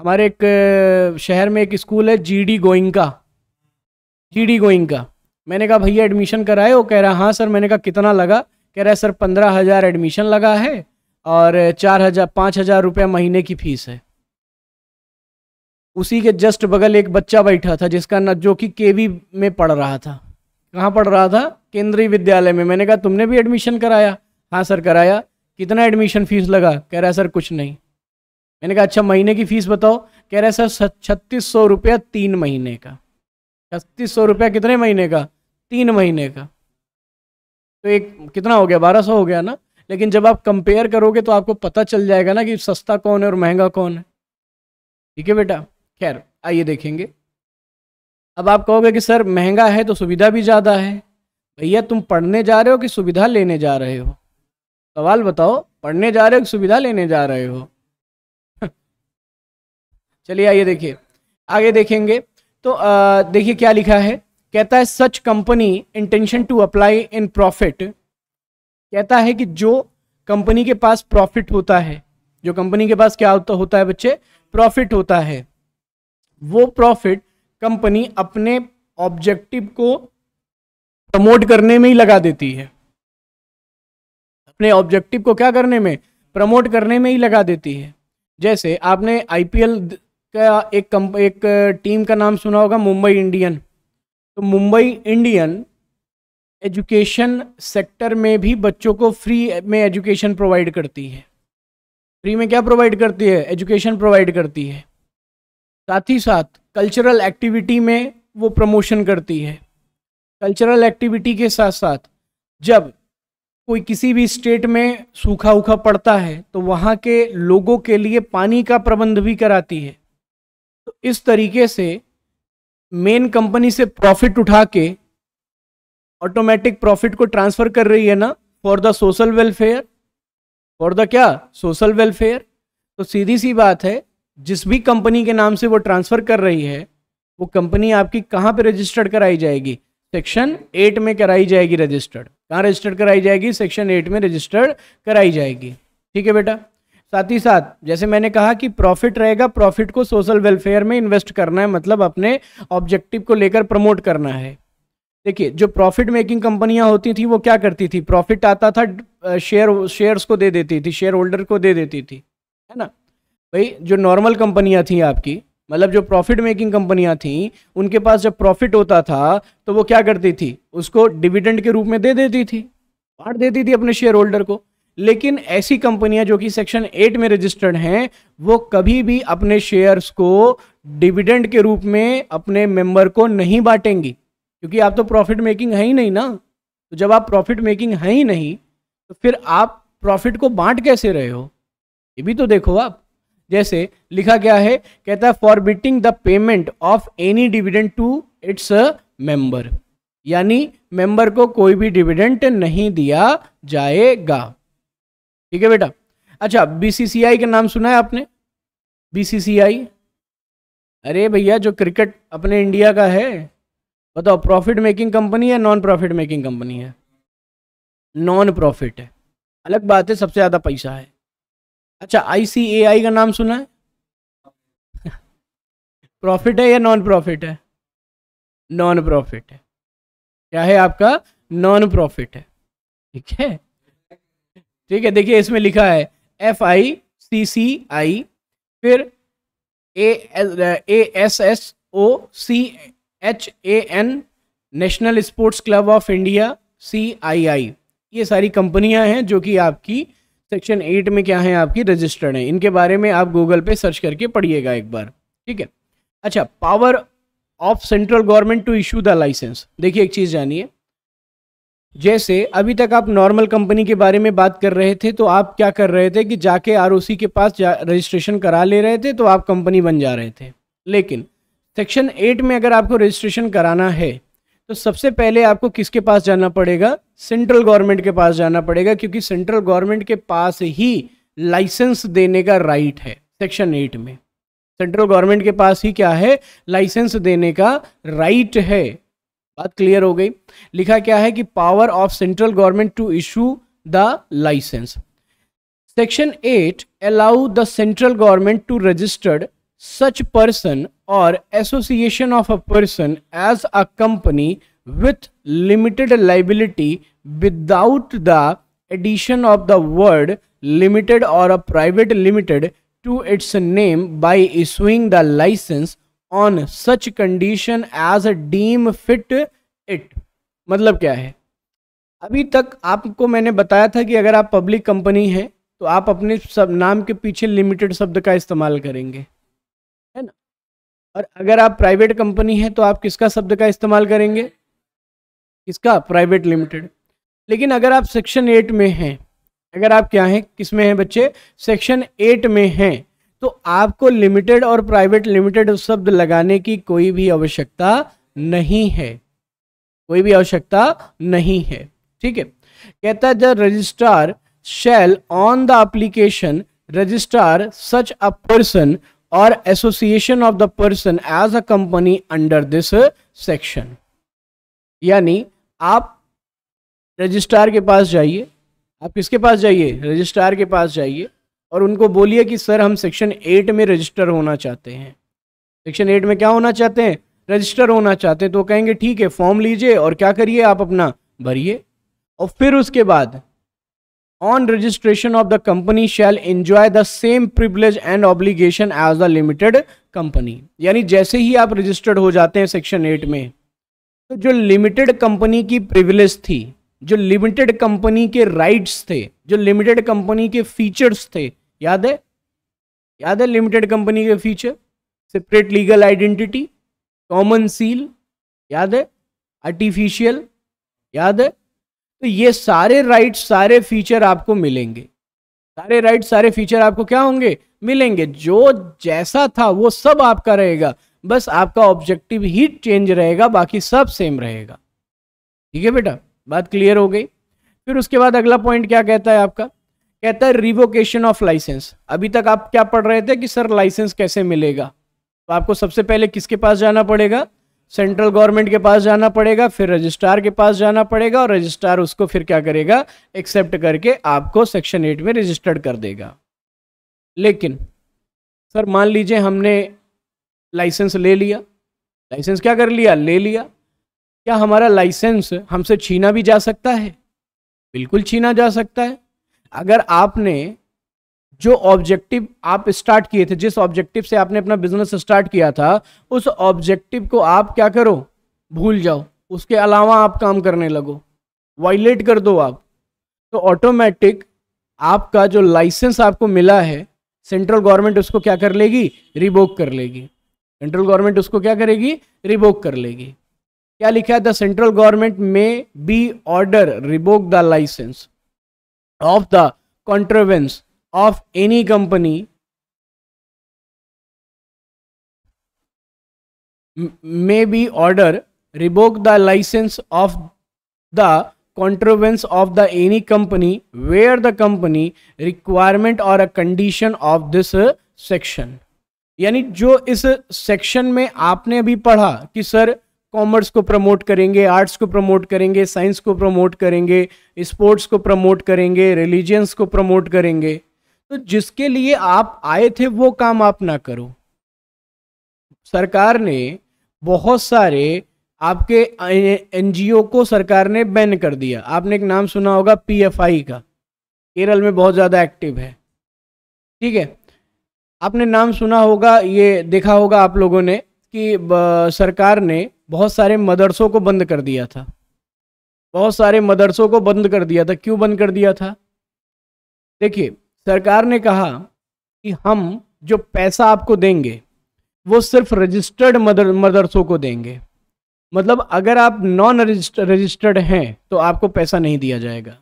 हमारे एक शहर में एक स्कूल है जी डी का जी डी का मैंने कहा भैया एडमिशन कराए वो कह रहा हाँ सर मैंने कहा कितना लगा कह रहा है सर पंद्रह हज़ार एडमिशन लगा है और चार हज़ार पाँच हज़ार रुपये महीने की फ़ीस है उसी के जस्ट बगल एक बच्चा बैठा था जिसका न जो कि केवी में पढ़ रहा था कहाँ पढ़ रहा था केंद्रीय विद्यालय में मैंने कहा तुमने भी एडमिशन कराया हाँ सर कराया कितना एडमिशन फ़ीस लगा कह रहा है सर कुछ नहीं मैंने कहा अच्छा महीने की फ़ीस बताओ कह रहा सर छत्तीस सौ रुपया तीन महीने का छत्तीस सौ रुपया कितने महीने का तीन महीने का तो एक कितना हो गया बारह सौ हो गया ना लेकिन जब आप कंपेयर करोगे तो आपको पता चल जाएगा ना कि सस्ता कौन है और महंगा कौन है ठीक है बेटा खैर आइए देखेंगे अब आप कहोगे कि सर महंगा है तो सुविधा भी ज़्यादा है भैया तुम पढ़ने जा रहे हो कि सुविधा लेने जा रहे हो सवाल बताओ पढ़ने जा रहे हो कि सुविधा लेने जा रहे हो चलिए आइए देखिए आगे देखेंगे तो देखिए क्या लिखा है कहता है such company intention to apply in profit कहता है कि जो कंपनी के पास प्रॉफिट होता है जो कंपनी के पास क्या होता होता है बच्चे प्रॉफिट होता है वो प्रॉफिट कंपनी अपने ऑब्जेक्टिव को प्रमोट करने में ही लगा देती है अपने ऑब्जेक्टिव को क्या करने में प्रमोट करने में ही लगा देती है जैसे आपने आईपीएल का एक कम एक टीम का नाम सुना होगा मुंबई इंडियन तो मुंबई इंडियन एजुकेशन सेक्टर में भी बच्चों को फ्री में एजुकेशन प्रोवाइड करती है फ्री में क्या प्रोवाइड करती है एजुकेशन प्रोवाइड करती है साथ ही साथ कल्चरल एक्टिविटी में वो प्रमोशन करती है कल्चरल एक्टिविटी के साथ साथ जब कोई किसी भी स्टेट में सूखा उखा पड़ता है तो वहाँ के लोगों के लिए पानी का प्रबंध भी कराती है तो इस तरीके से मेन कंपनी से प्रॉफिट उठा के ऑटोमेटिक प्रॉफिट को ट्रांसफ़र कर रही है ना for the social welfare for the क्या सोशल वेलफेयर तो सीधी सी बात है जिस भी कंपनी के नाम से वो ट्रांसफ़र कर रही है वो कंपनी आपकी कहाँ पे रजिस्टर्ड कराई जाएगी सेक्शन एट में कराई जाएगी रजिस्टर्ड कहाँ रजिस्टर्ड कराई जाएगी सेक्शन एट में रजिस्टर्ड कराई जाएगी ठीक है बेटा साथ ही साथ जैसे मैंने कहा कि प्रॉफिट रहेगा प्रॉफिट को सोशल वेलफेयर में इन्वेस्ट करना है मतलब अपने ऑब्जेक्टिव को लेकर प्रमोट करना है देखिए जो प्रॉफिट मेकिंग कंपनियां होती थी वो क्या करती थी प्रॉफिट आता था शेयर शेयर्स को दे देती थी शेयर होल्डर को दे देती थी है ना भाई जो नॉर्मल कंपनियां थी आपकी मतलब जो प्रॉफिट मेकिंग कंपनियां थी उनके पास जब प्रॉफिट होता था तो वो क्या करती थी उसको डिविडेंड के रूप में दे देती थी बांट देती थी अपने शेयर होल्डर को लेकिन ऐसी कंपनियां जो कि सेक्शन एट में रजिस्टर्ड हैं वो कभी भी अपने शेयर्स को डिविडेंड के रूप में अपने मेंबर को नहीं बांटेंगी क्योंकि आप तो प्रॉफिट मेकिंग है ही नहीं ना तो जब आप प्रॉफिट मेकिंग है ही नहीं तो फिर आप प्रॉफिट को बांट कैसे रहे हो ये भी तो देखो आप जैसे लिखा गया है कहता है forbidding the payment of any dividend to its member यानी मेंबर को कोई भी डिविडेंट नहीं दिया जाएगा ठीक है बेटा अच्छा बीसीसीआई का नाम सुना है आपने बीसीसीआई अरे भैया जो क्रिकेट अपने इंडिया का है बताओ प्रॉफिट मेकिंग कंपनी है नॉन प्रॉफिट मेकिंग कंपनी है नॉन प्रॉफिट है अलग बात है सबसे ज़्यादा पैसा है अच्छा आईसीएआई का नाम सुना है प्रॉफिट है या नॉन प्रॉफिट है नॉन प्रॉफिट है क्या है आपका नॉन प्रॉफिट है ठीक है ठीक है देखिए इसमें लिखा है F I C C I फिर A S S O C H A N national sports club of India C I I ये सारी कंपनियां हैं जो कि आपकी सेक्शन एट में क्या है आपकी रजिस्टर्ड है इनके बारे में आप गूगल पे सर्च करके पढ़िएगा एक बार ठीक है अच्छा power of central government to issue the licence देखिए एक चीज़ जानिए जैसे अभी तक आप नॉर्मल कंपनी के बारे में बात कर रहे थे तो आप क्या कर रहे थे कि जाके आर के पास जा, रजिस्ट्रेशन करा ले रहे थे तो आप कंपनी बन जा रहे थे लेकिन सेक्शन एट में अगर आपको रजिस्ट्रेशन कराना है तो सबसे पहले आपको किसके पास जाना पड़ेगा सेंट्रल गवर्नमेंट के पास जाना पड़ेगा क्योंकि सेंट्रल गवर्नमेंट के पास ही लाइसेंस देने का राइट है सेक्शन एट में सेंट्रल गवर्नमेंट के पास ही क्या है लाइसेंस देने का राइट है बात क्लियर हो गई लिखा क्या है कि power of central government to issue the licence section eight allow the central government to registered such person or association of a person as a company with limited liability without the addition of the word limited or a private limited to its name by issuing the license on such condition as deem fit it मतलब क्या है अभी तक आपको मैंने बताया था कि अगर आप पब्लिक कंपनी हैं तो आप अपने सब नाम के पीछे लिमिटेड शब्द का इस्तेमाल करेंगे है ना और अगर आप प्राइवेट कंपनी हैं तो आप किसका शब्द का इस्तेमाल करेंगे किसका प्राइवेट लिमिटेड लेकिन अगर आप सेक्शन एट में हैं अगर आप क्या हैं किस में हैं बच्चे सेक्शन एट में हैं तो आपको लिमिटेड और प्राइवेट लिमिटेड शब्द लगाने की कोई भी आवश्यकता नहीं है कोई भी आवश्यकता नहीं है ठीक है कहता है the registrar shall on the application registrar such a person or association of the person as a company under this section यानी आप रजिस्ट्रार के पास जाइए आप किसके पास जाइए रजिस्ट्रार के पास जाइए और उनको बोलिए कि सर हम सेक्शन एट में रजिस्टर होना चाहते हैं सेक्शन एट में क्या होना चाहते हैं रजिस्टर होना चाहते हैं तो कहेंगे ठीक है फॉर्म लीजिए और क्या करिए आप अपना भरिए और फिर उसके बाद on registration of the company shall enjoy the same privilege and obligation as the limited company यानी जैसे ही आप रजिस्टर्ड हो जाते हैं सेक्शन एट में तो जो लिमिटेड कंपनी की प्रिविलेज थी जो लिमिटेड कंपनी के राइट्स थे जो लिमिटेड कंपनी के फीचर्स थे याद है याद है लिमिटेड कंपनी के feature separate legal identity common seal याद है आर्टिफिशियल याद है तो ये सारे राइट सारे फीचर आपको मिलेंगे सारे राइट सारे फीचर आपको क्या होंगे मिलेंगे जो जैसा था वो सब आपका रहेगा बस आपका ऑब्जेक्टिव ही चेंज रहेगा बाकी सब सेम रहेगा ठीक है बेटा बात क्लियर हो गई फिर उसके बाद अगला पॉइंट क्या कहता है आपका कहता है रिवोकेशन ऑफ लाइसेंस अभी तक आप क्या पढ़ रहे थे कि सर लाइसेंस कैसे मिलेगा तो आपको सबसे पहले किसके पास जाना पड़ेगा सेंट्रल गवर्नमेंट के पास जाना पड़ेगा फिर रजिस्ट्रार के पास जाना पड़ेगा और रजिस्ट्रार उसको फिर क्या करेगा एक्सेप्ट करके आपको सेक्शन एट में रजिस्टर्ड कर देगा लेकिन सर मान लीजिए हमने लाइसेंस ले लिया लाइसेंस क्या कर लिया ले लिया क्या हमारा लाइसेंस हमसे छीना भी जा सकता है बिल्कुल छीना जा सकता है अगर आपने जो ऑब्जेक्टिव आप स्टार्ट किए थे जिस ऑब्जेक्टिव से आपने अपना बिजनेस स्टार्ट किया था उस ऑब्जेक्टिव को आप क्या करो भूल जाओ उसके अलावा आप काम करने लगो वायलेट कर दो आप तो ऑटोमेटिक आपका जो लाइसेंस आपको मिला है सेंट्रल गवर्नमेंट उसको क्या कर लेगी रिवोक कर लेगी सेंट्रल गवर्नमेंट उसको क्या करेगी रिबोक कर लेगी क्या लिखा है the central government may by order revoke the licence of the contravenes of any company may by order revoke the licence of the contravenes of the any company where the company requirement or a condition of this section यानी जो इस सेक्शन में आपने अभी पढ़ा कि सर कॉमर्स को प्रमोट करेंगे आर्ट्स को प्रमोट करेंगे साइंस को प्रमोट करेंगे स्पोर्ट्स को प्रमोट करेंगे रिलीजियंस को प्रमोट करेंगे तो जिसके लिए आप आए थे वो काम आप ना करो सरकार ने बहुत सारे आपके एनजीओ को सरकार ने बैन कर दिया आपने एक नाम सुना होगा पीएफआई का केरल में बहुत ज़्यादा एक्टिव है ठीक है आपने नाम सुना होगा ये देखा होगा आप लोगों ने कि सरकार ने बहुत सारे मदरसों को बंद कर दिया था बहुत सारे मदरसों को बंद कर दिया था क्यों बंद कर दिया था देखिए सरकार ने कहा कि हम जो पैसा आपको देंगे वो सिर्फ रजिस्टर्ड मदर मदरसों को देंगे मतलब अगर आप नॉन रजिस्टर्ड हैं तो आपको पैसा नहीं दिया जाएगा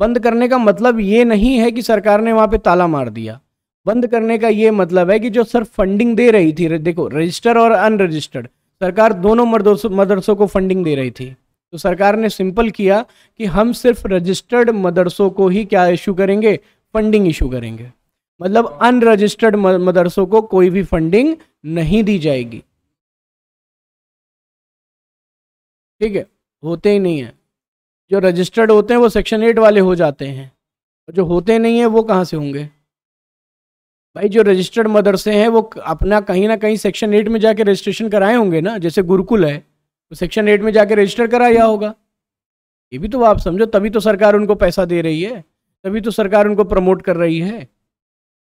बंद करने का मतलब ये नहीं है कि सरकार ने वहाँ पे ताला मार दिया बंद करने का ये मतलब है कि जो सर फंडिंग दे रही थी देखो रजिस्टर और अनरजिस्टर्ड सरकार दोनों मदरसों को फंडिंग दे रही थी तो सरकार ने सिंपल किया कि हम सिर्फ रजिस्टर्ड मदरसों को ही क्या इशू करेंगे फंडिंग इशू करेंगे मतलब अनरजिस्टर्ड मदरसों को कोई भी फंडिंग नहीं दी जाएगी ठीक है होते ही नहीं है जो रजिस्टर्ड होते हैं वो सेक्शन एट वाले हो जाते हैं और जो होते नहीं है वो कहाँ से होंगे भाई जो रजिस्टर्ड मदरसे हैं वो अपना कहीं ना कहीं सेक्शन एट में जाके रजिस्ट्रेशन कराए होंगे ना जैसे गुरुकुल है तो सेक्शन एट में जाके रजिस्टर कराया होगा ये भी तो आप समझो तभी तो सरकार उनको पैसा दे रही है तभी तो सरकार उनको प्रमोट कर रही है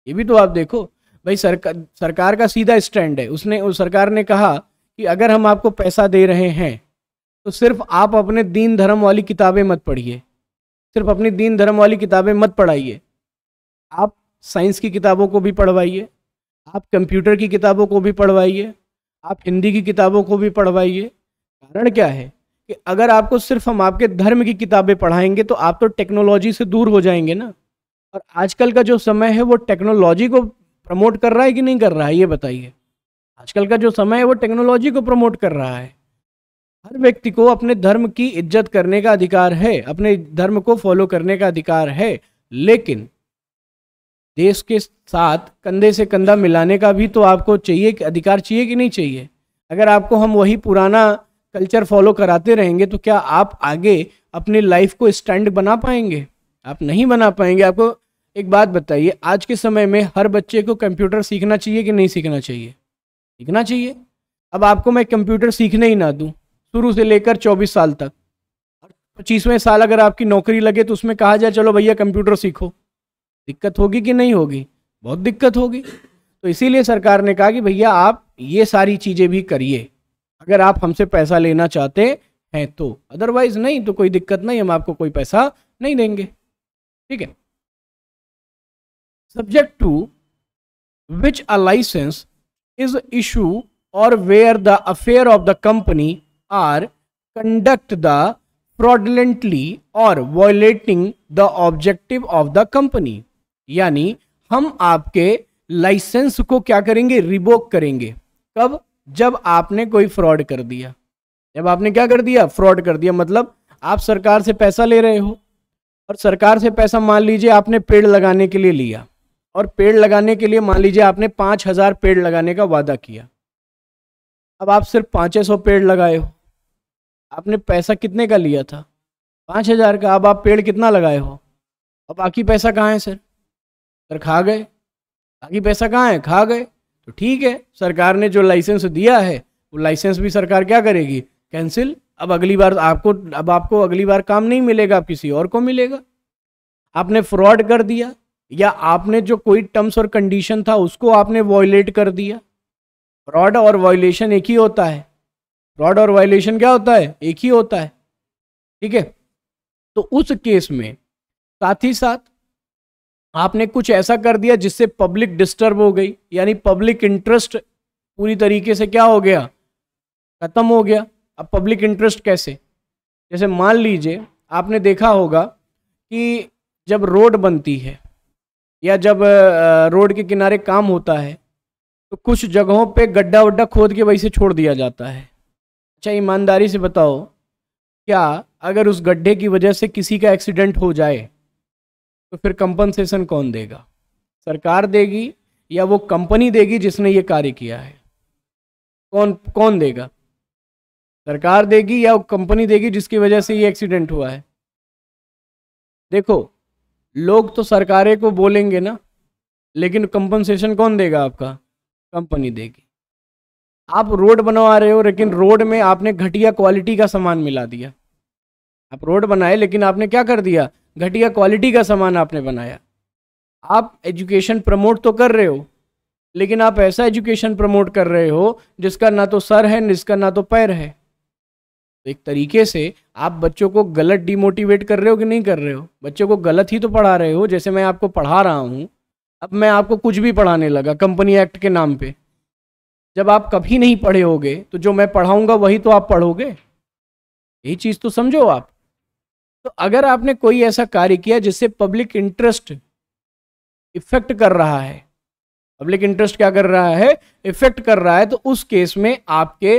ये भी तो आप देखो भाई सरकार सरकार का सीधा स्टैंड है उसने उस सरकार ने कहा कि अगर हम आपको पैसा दे रहे हैं तो सिर्फ आप अपने दीन धर्म वाली किताबें मत पढ़िए सिर्फ अपनी दीन धर्म वाली किताबें मत पढ़ाइए आप साइंस की किताबों को भी पढ़वाइए आप कंप्यूटर की किताबों को भी पढ़वाइए आप हिंदी की किताबों को भी पढ़वाइए कारण क्या है कि अगर आपको सिर्फ हम आपके धर्म की किताबें पढ़ाएंगे तो आप तो टेक्नोलॉजी से दूर हो जाएंगे ना और आजकल का जो समय है वो टेक्नोलॉजी को प्रमोट कर रहा है कि नहीं कर रहा है ये बताइए आजकल का जो समय है वो टेक्नोलॉजी को प्रमोट कर रहा है हर व्यक्ति को अपने धर्म की इज्जत करने का अधिकार है अपने धर्म को फॉलो करने का अधिकार है लेकिन देश के साथ कंधे से कंधा मिलाने का भी तो आपको चाहिए अधिकार चाहिए कि नहीं चाहिए अगर आपको हम वही पुराना कल्चर फॉलो कराते रहेंगे तो क्या आप आगे अपने लाइफ को स्टैंड बना पाएंगे आप नहीं बना पाएंगे आपको एक बात बताइए आज के समय में हर बच्चे को कंप्यूटर सीखना चाहिए कि नहीं सीखना चाहिए सीखना चाहिए अब आपको मैं कंप्यूटर सीखने ही ना दूँ शुरू से लेकर चौबीस साल तक पच्चीसवें साल अगर आपकी नौकरी लगे तो उसमें कहा जाए चलो भैया कंप्यूटर सीखो दिक्कत होगी कि नहीं होगी बहुत दिक्कत होगी तो इसीलिए सरकार ने कहा कि भैया आप ये सारी चीज़ें भी करिए अगर आप हमसे पैसा लेना चाहते हैं तो अदरवाइज नहीं तो कोई दिक्कत नहीं हम आपको कोई पैसा नहीं देंगे ठीक है subject to which a licence is issue or where the affair of the company are conduct the fraudulently or violating the objective of the company यानी हम आपके लाइसेंस को क्या करेंगे रिबोक करेंगे कब जब आपने कोई फ्रॉड कर दिया जब आपने क्या कर दिया फ्रॉड कर दिया मतलब आप सरकार से पैसा ले रहे हो और सरकार से पैसा मान लीजिए आपने पेड़ लगाने के लिए लिया और पेड़ लगाने के लिए मान लीजिए आपने पाँच हज़ार पेड़ लगाने का वादा किया अब आप सिर्फ पाँच सौ पेड़ लगाए हो आपने पैसा कितने का लिया था पाँच हज़ार का अब आप पेड़ कितना लगाए हो अब बाकी पैसा कहाँ है सर सर खा गए बाकी पैसा कहाँ है खा गए तो ठीक है सरकार ने जो लाइसेंस दिया है वो लाइसेंस भी सरकार क्या करेगी कैंसिल अब अगली बार आपको अब आपको अगली बार काम नहीं मिलेगा आप किसी और को मिलेगा आपने फ्रॉड कर दिया या आपने जो कोई टर्म्स और कंडीशन था उसको आपने वॉयलेट कर दिया फ्रॉड और वॉयलेशन एक ही होता है फ्रॉड और वॉयलेशन क्या होता है एक ही होता है ठीक है तो उस केस में साथ ही साथ आपने कुछ ऐसा कर दिया जिससे पब्लिक डिस्टर्ब हो गई यानी पब्लिक इंटरेस्ट पूरी तरीके से क्या हो गया ख़त्म हो गया अब पब्लिक इंटरेस्ट कैसे जैसे मान लीजिए आपने देखा होगा कि जब रोड बनती है या जब रोड के किनारे काम होता है तो कुछ जगहों पे गड्ढा वड्ढा खोद के वैसे छोड़ दिया जाता है अच्छा ईमानदारी से बताओ क्या अगर उस गड्ढे की वजह से किसी का एक्सीडेंट हो जाए तो फिर कंपनसेशन कौन देगा सरकार देगी या वो कंपनी देगी जिसने ये कार्य किया है कौन कौन देगा सरकार देगी या कंपनी देगी जिसकी वजह से ये एक्सीडेंट हुआ है देखो लोग तो सरकारें को बोलेंगे ना लेकिन कंपनसेशन कौन देगा आपका कंपनी देगी आप रोड बनवा रहे हो लेकिन रोड में आपने घटिया क्वालिटी का सामान मिला दिया आप रोड बनाए लेकिन आपने क्या कर दिया घटिया क्वालिटी का सामान आपने बनाया आप एजुकेशन प्रमोट तो कर रहे हो लेकिन आप ऐसा एजुकेशन प्रमोट कर रहे हो जिसका ना तो सर है जिसका ना तो पैर है तो एक तरीके से आप बच्चों को गलत डिमोटिवेट कर रहे हो कि नहीं कर रहे हो बच्चों को गलत ही तो पढ़ा रहे हो जैसे मैं आपको पढ़ा रहा हूँ अब मैं आपको कुछ भी पढ़ाने लगा कंपनी एक्ट के नाम पे जब आप कभी नहीं पढ़े होगे तो जो मैं पढ़ाऊँगा वही तो आप पढ़ोगे यही चीज़ तो समझो आप तो अगर आपने कोई ऐसा कार्य किया जिससे पब्लिक इंटरेस्ट इफेक्ट कर रहा है पब्लिक इंटरेस्ट क्या कर रहा है इफेक्ट कर रहा है तो उस केस में आपके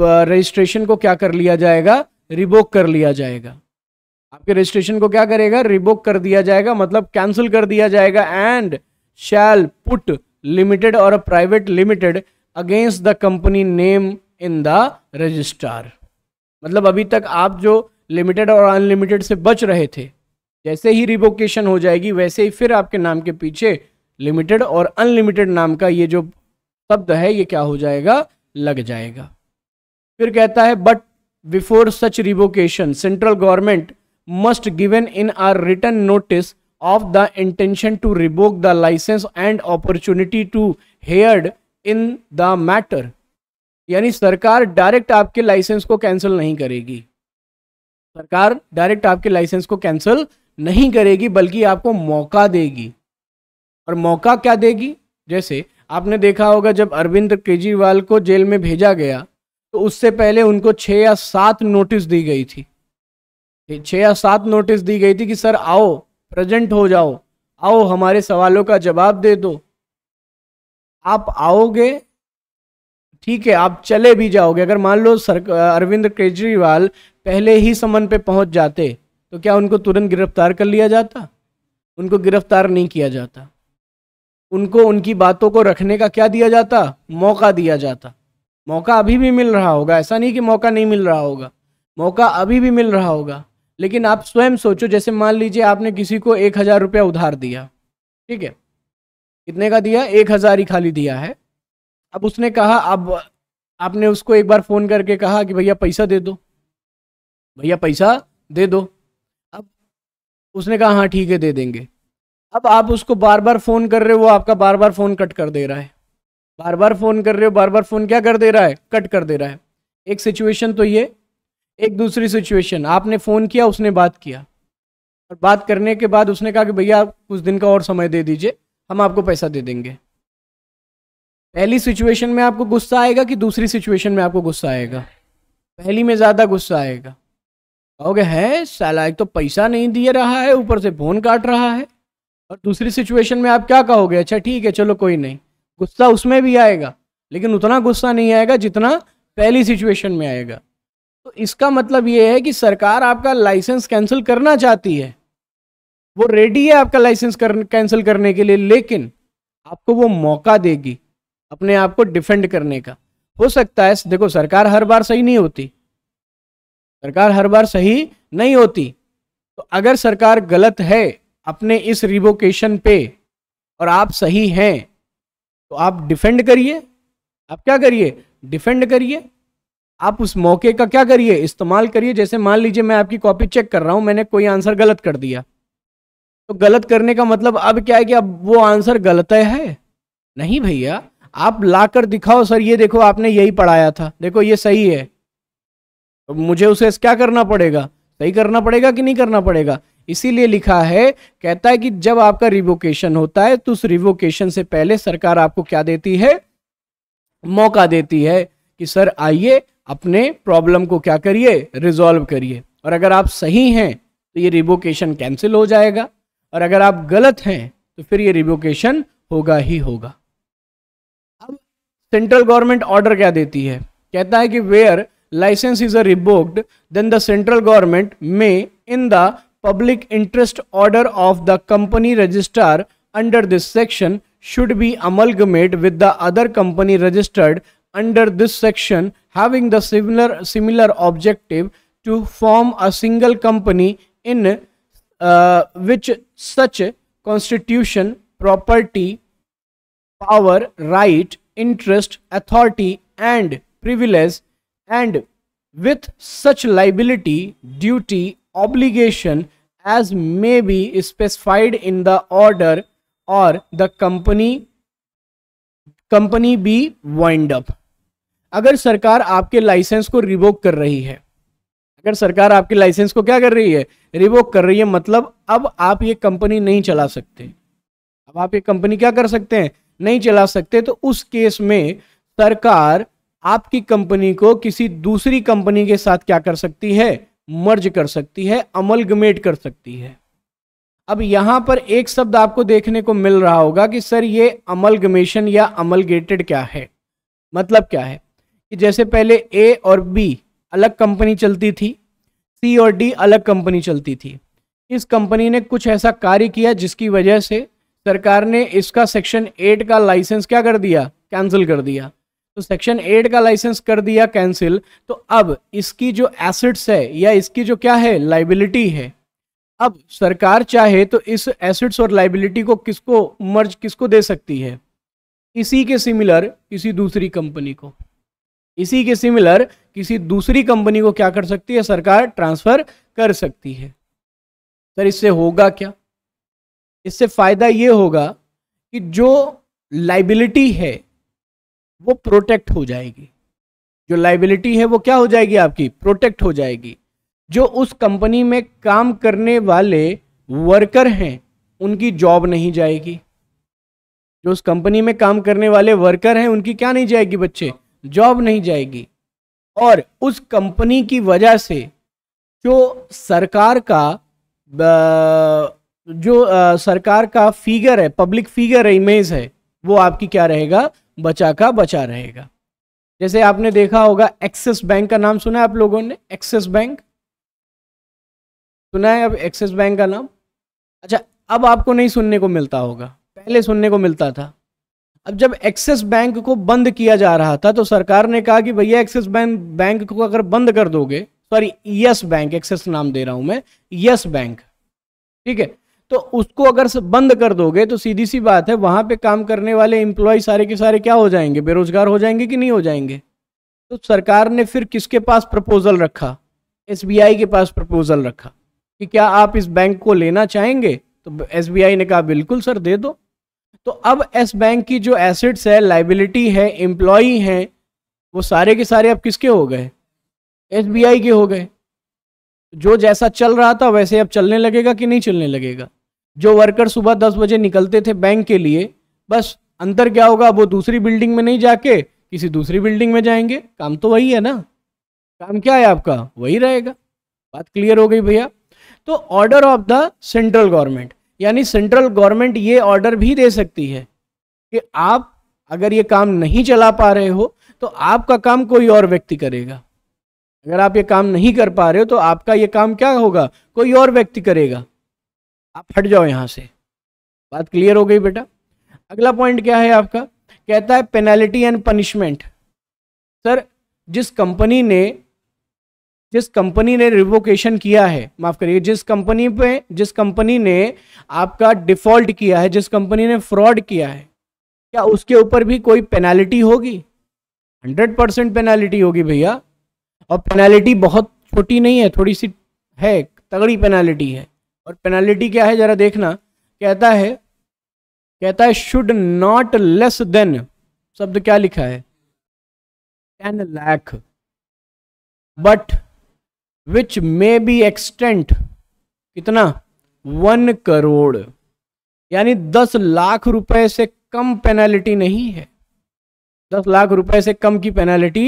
रजिस्ट्रेशन को क्या कर लिया जाएगा रिवोक कर लिया जाएगा आपके रजिस्ट्रेशन को क्या करेगा रिवोक कर दिया जाएगा मतलब कैंसिल कर दिया जाएगा एंड शैल पुट लिमिटेड और a private limited against the company name in the registrar मतलब अभी तक आप जो लिमिटेड और अनलिमिटेड से बच रहे थे जैसे ही रिवोकेशन हो जाएगी वैसे ही फिर आपके नाम के पीछे लिमिटेड और अनलिमिटेड नाम का ये जो शब्द है ये क्या हो जाएगा लग जाएगा फिर कहता है but before such revocation central government must given in or return notice of the intention to revoke the license and opportunity to hear in the matter यानी सरकार डायरेक्ट आपके लाइसेंस को कैंसिल नहीं करेगी सरकार डायरेक्ट आपके लाइसेंस को कैंसिल नहीं करेगी बल्कि आपको मौका देगी और मौका क्या देगी जैसे आपने देखा होगा जब अरविंद केजरीवाल को जेल में भेजा गया तो उससे पहले उनको छः या सात नोटिस दी गई थी छः या सात नोटिस दी गई थी कि सर आओ प्रेजेंट हो जाओ आओ हमारे सवालों का जवाब दे दो आप आओगे ठीक है आप चले भी जाओगे अगर मान लो सर अरविंद केजरीवाल पहले ही समन पे पहुंच जाते तो क्या उनको तुरंत गिरफ्तार कर लिया जाता उनको गिरफ्तार नहीं किया जाता उनको उनकी बातों को रखने का क्या दिया जाता मौका दिया जाता मौका अभी भी मिल रहा होगा ऐसा नहीं कि मौका नहीं मिल रहा होगा मौका अभी भी मिल रहा होगा लेकिन आप स्वयं सोचो जैसे मान लीजिए आपने किसी को एक हज़ार रुपया उधार दिया ठीक है कितने का दिया एक हज़ार ही खाली दिया है अब उसने कहा अब आपने उसको एक बार फ़ोन करके कहा कि भैया पैसा दे दो भैया पैसा दे दो अब उसने कहा हाँ ठीक है दे देंगे अब आप उसको बार बार फ़ोन कर रहे हो वो आपका बार बार फ़ोन कट कर दे रहा है बार बार फ़ोन कर रहे हो बार बार फ़ोन क्या कर दे रहा है कट कर दे रहा है एक सिचुएशन तो ये एक दूसरी सिचुएशन आपने फ़ोन किया उसने बात किया और बात करने के बाद उसने कहा कि भैया आप कुछ दिन का और समय दे दीजिए हम आपको पैसा दे देंगे पहली सिचुएशन में आपको गुस्सा आएगा कि दूसरी सिचुएशन में आपको गुस्सा आएगा पहली में ज़्यादा गुस्सा आएगा कहोगे है साला एक तो पैसा नहीं दे रहा है ऊपर से फोन काट रहा है और दूसरी सिचुएशन में आप क्या कहोगे अच्छा ठीक है चलो कोई नहीं गुस्सा उसमें भी आएगा लेकिन उतना गुस्सा नहीं आएगा जितना पहली सिचुएशन में आएगा तो इसका मतलब ये है कि सरकार आपका लाइसेंस कैंसिल करना चाहती है वो रेडी है आपका लाइसेंस कर, कैंसिल करने के लिए लेकिन आपको वो मौका देगी अपने आप को डिफेंड करने का हो सकता है देखो सरकार हर बार सही नहीं होती सरकार हर बार सही नहीं होती तो अगर सरकार गलत है अपने इस रिवोकेशन पे और आप सही हैं तो आप डिफेंड करिए आप क्या करिए डिफेंड करिए आप उस मौके का क्या करिए इस्तेमाल करिए जैसे मान लीजिए मैं आपकी कॉपी चेक कर रहा हूं मैंने कोई आंसर गलत कर दिया तो गलत करने का मतलब अब क्या है कि अब वो आंसर गलत है नहीं भैया आप ला कर दिखाओ सर ये देखो आपने यही पढ़ाया था देखो ये सही है तो मुझे उसे क्या करना पड़ेगा सही करना पड़ेगा कि नहीं करना पड़ेगा इसीलिए लिखा है कहता है कि जब आपका रिवोकेशन होता है तो उस रिवोकेशन से पहले सरकार आपको क्या देती है मौका देती है कि सर आइए अपने प्रॉब्लम को क्या करिए रिजॉल्व करिए और अगर आप सही हैं तो ये रिवोकेशन कैंसिल हो जाएगा और अगर आप गलत हैं तो फिर ये रिवोकेशन होगा ही होगा अब सेंट्रल गवर्नमेंट ऑर्डर क्या देती है कहता है कि where Licenses are revoked, then the central government may, in the public interest order of the company registrar under this section, should be amalgamated with the other company registered under this section having the similar, similar objective to form a single company in uh, which such constitution, property, power, right, interest, authority and privilege and with such liability, duty, obligation as may be specified in the order or the company company be wind up अगर सरकार आपके लाइसेंस को रिवोक कर रही है अगर सरकार आपके लाइसेंस को क्या कर रही है रिवोक कर रही है मतलब अब आप ये कंपनी नहीं चला सकते अब आप ये कंपनी क्या कर सकते हैं नहीं चला सकते तो उस केस में सरकार आपकी कंपनी को किसी दूसरी कंपनी के साथ क्या कर सकती है मर्ज कर सकती है अमलगमेट कर सकती है अब यहाँ पर एक शब्द आपको देखने को मिल रहा होगा कि सर ये अमलगमेशन या अमलगेटेड क्या है मतलब क्या है कि जैसे पहले ए और बी अलग कंपनी चलती थी सी और डी अलग कंपनी चलती थी इस कंपनी ने कुछ ऐसा कार्य किया जिसकी वजह से सरकार ने इसका सेक्शन एट का लाइसेंस क्या कर दिया कैंसिल कर दिया तो सेक्शन एट का लाइसेंस कर दिया कैंसिल तो अब इसकी जो एसिड्स है या इसकी जो क्या है लाइबिलिटी है अब सरकार चाहे तो इस एसिड्स और लाइबिलिटी को किसको मर्ज किसको दे सकती है इसी के सिमिलर किसी दूसरी कंपनी को इसी के सिमिलर किसी दूसरी कंपनी को क्या कर सकती है सरकार ट्रांसफर कर सकती है सर इससे होगा क्या इससे फायदा ये होगा कि जो लाइबिलिटी है वो प्रोटेक्ट हो जाएगी जो लाइबिलिटी है वो क्या हो जाएगी आपकी प्रोटेक्ट हो जाएगी जो उस कंपनी में काम करने वाले वर्कर हैं उनकी जॉब नहीं जाएगी जो उस कंपनी में काम करने वाले वर्कर हैं उनकी क्या नहीं जाएगी बच्चे जॉब नहीं जाएगी और उस कंपनी की वजह से जो सरकार का जो सरकार का फिगर है पब्लिक फिगर है इमेज है वो आपकी क्या रहेगा बचा का बचा रहेगा जैसे आपने देखा होगा एक्सिस बैंक का नाम सुना है आप लोगों ने एक्सिस बैंक सुना है अब एक्सिस बैंक का नाम अच्छा अब आपको नहीं सुनने को मिलता होगा पहले सुनने को मिलता था अब जब एक्सिस बैंक को बंद किया जा रहा था तो सरकार ने कहा कि भैया एक्सिस बैंक बैंक को अगर बंद कर दोगे सॉरी यस बैंक एक्सिस नाम दे रहा हूं मैं यस बैंक ठीक है तो उसको अगर बंद कर दोगे तो सीधी सी बात है वहां पे काम करने वाले एम्प्लॉय सारे के सारे क्या हो जाएंगे बेरोजगार हो जाएंगे कि नहीं हो जाएंगे तो सरकार ने फिर किसके पास प्रपोजल रखा एस के पास प्रपोजल रखा कि क्या आप इस बैंक को लेना चाहेंगे तो एस ने कहा बिल्कुल सर दे दो तो अब एस बैंक की जो एसेट्स है लाइबिलिटी है एम्प्लॉय हैं वो सारे के सारे अब किसके हो गए एस के हो गए जो जैसा चल रहा था वैसे अब चलने लगेगा कि नहीं चलने लगेगा जो वर्कर सुबह दस बजे निकलते थे बैंक के लिए बस अंतर क्या होगा वो दूसरी बिल्डिंग में नहीं जाके किसी दूसरी बिल्डिंग में जाएंगे काम तो वही है ना काम क्या है आपका वही रहेगा बात क्लियर हो गई भैया तो order of the central government यानी सेंट्रल गवर्नमेंट ये ऑर्डर भी दे सकती है कि आप अगर ये काम नहीं चला पा रहे हो तो आपका काम कोई और व्यक्ति करेगा अगर आप ये काम नहीं कर पा रहे हो तो आपका ये काम क्या होगा कोई और व्यक्ति करेगा आप हट जाओ यहाँ से बात क्लियर हो गई बेटा अगला पॉइंट क्या है आपका कहता है पेनाल्टी एंड पनिशमेंट सर जिस कंपनी ने जिस कंपनी ने रिवोकेशन किया है माफ करिए जिस कंपनी पे जिस कंपनी ने आपका डिफॉल्ट किया है जिस कंपनी ने फ्रॉड किया है क्या उसके ऊपर भी कोई पेनाल्टी होगी हंड्रेड परसेंट पेनाल्टी होगी भैया और पेनाल्टी बहुत छोटी नहीं है थोड़ी सी है तगड़ी पेनाल्टी है और पेनाल्टी क्या है जरा देखना कहता है कहता है शुड नॉट लेस देन शब्द क्या लिखा है ten lakh but which may be extent कितना वन करोड़ यानी दस लाख रुपए से कम पेनाल्टी नहीं है दस लाख रुपए से कम की पेनाल्टी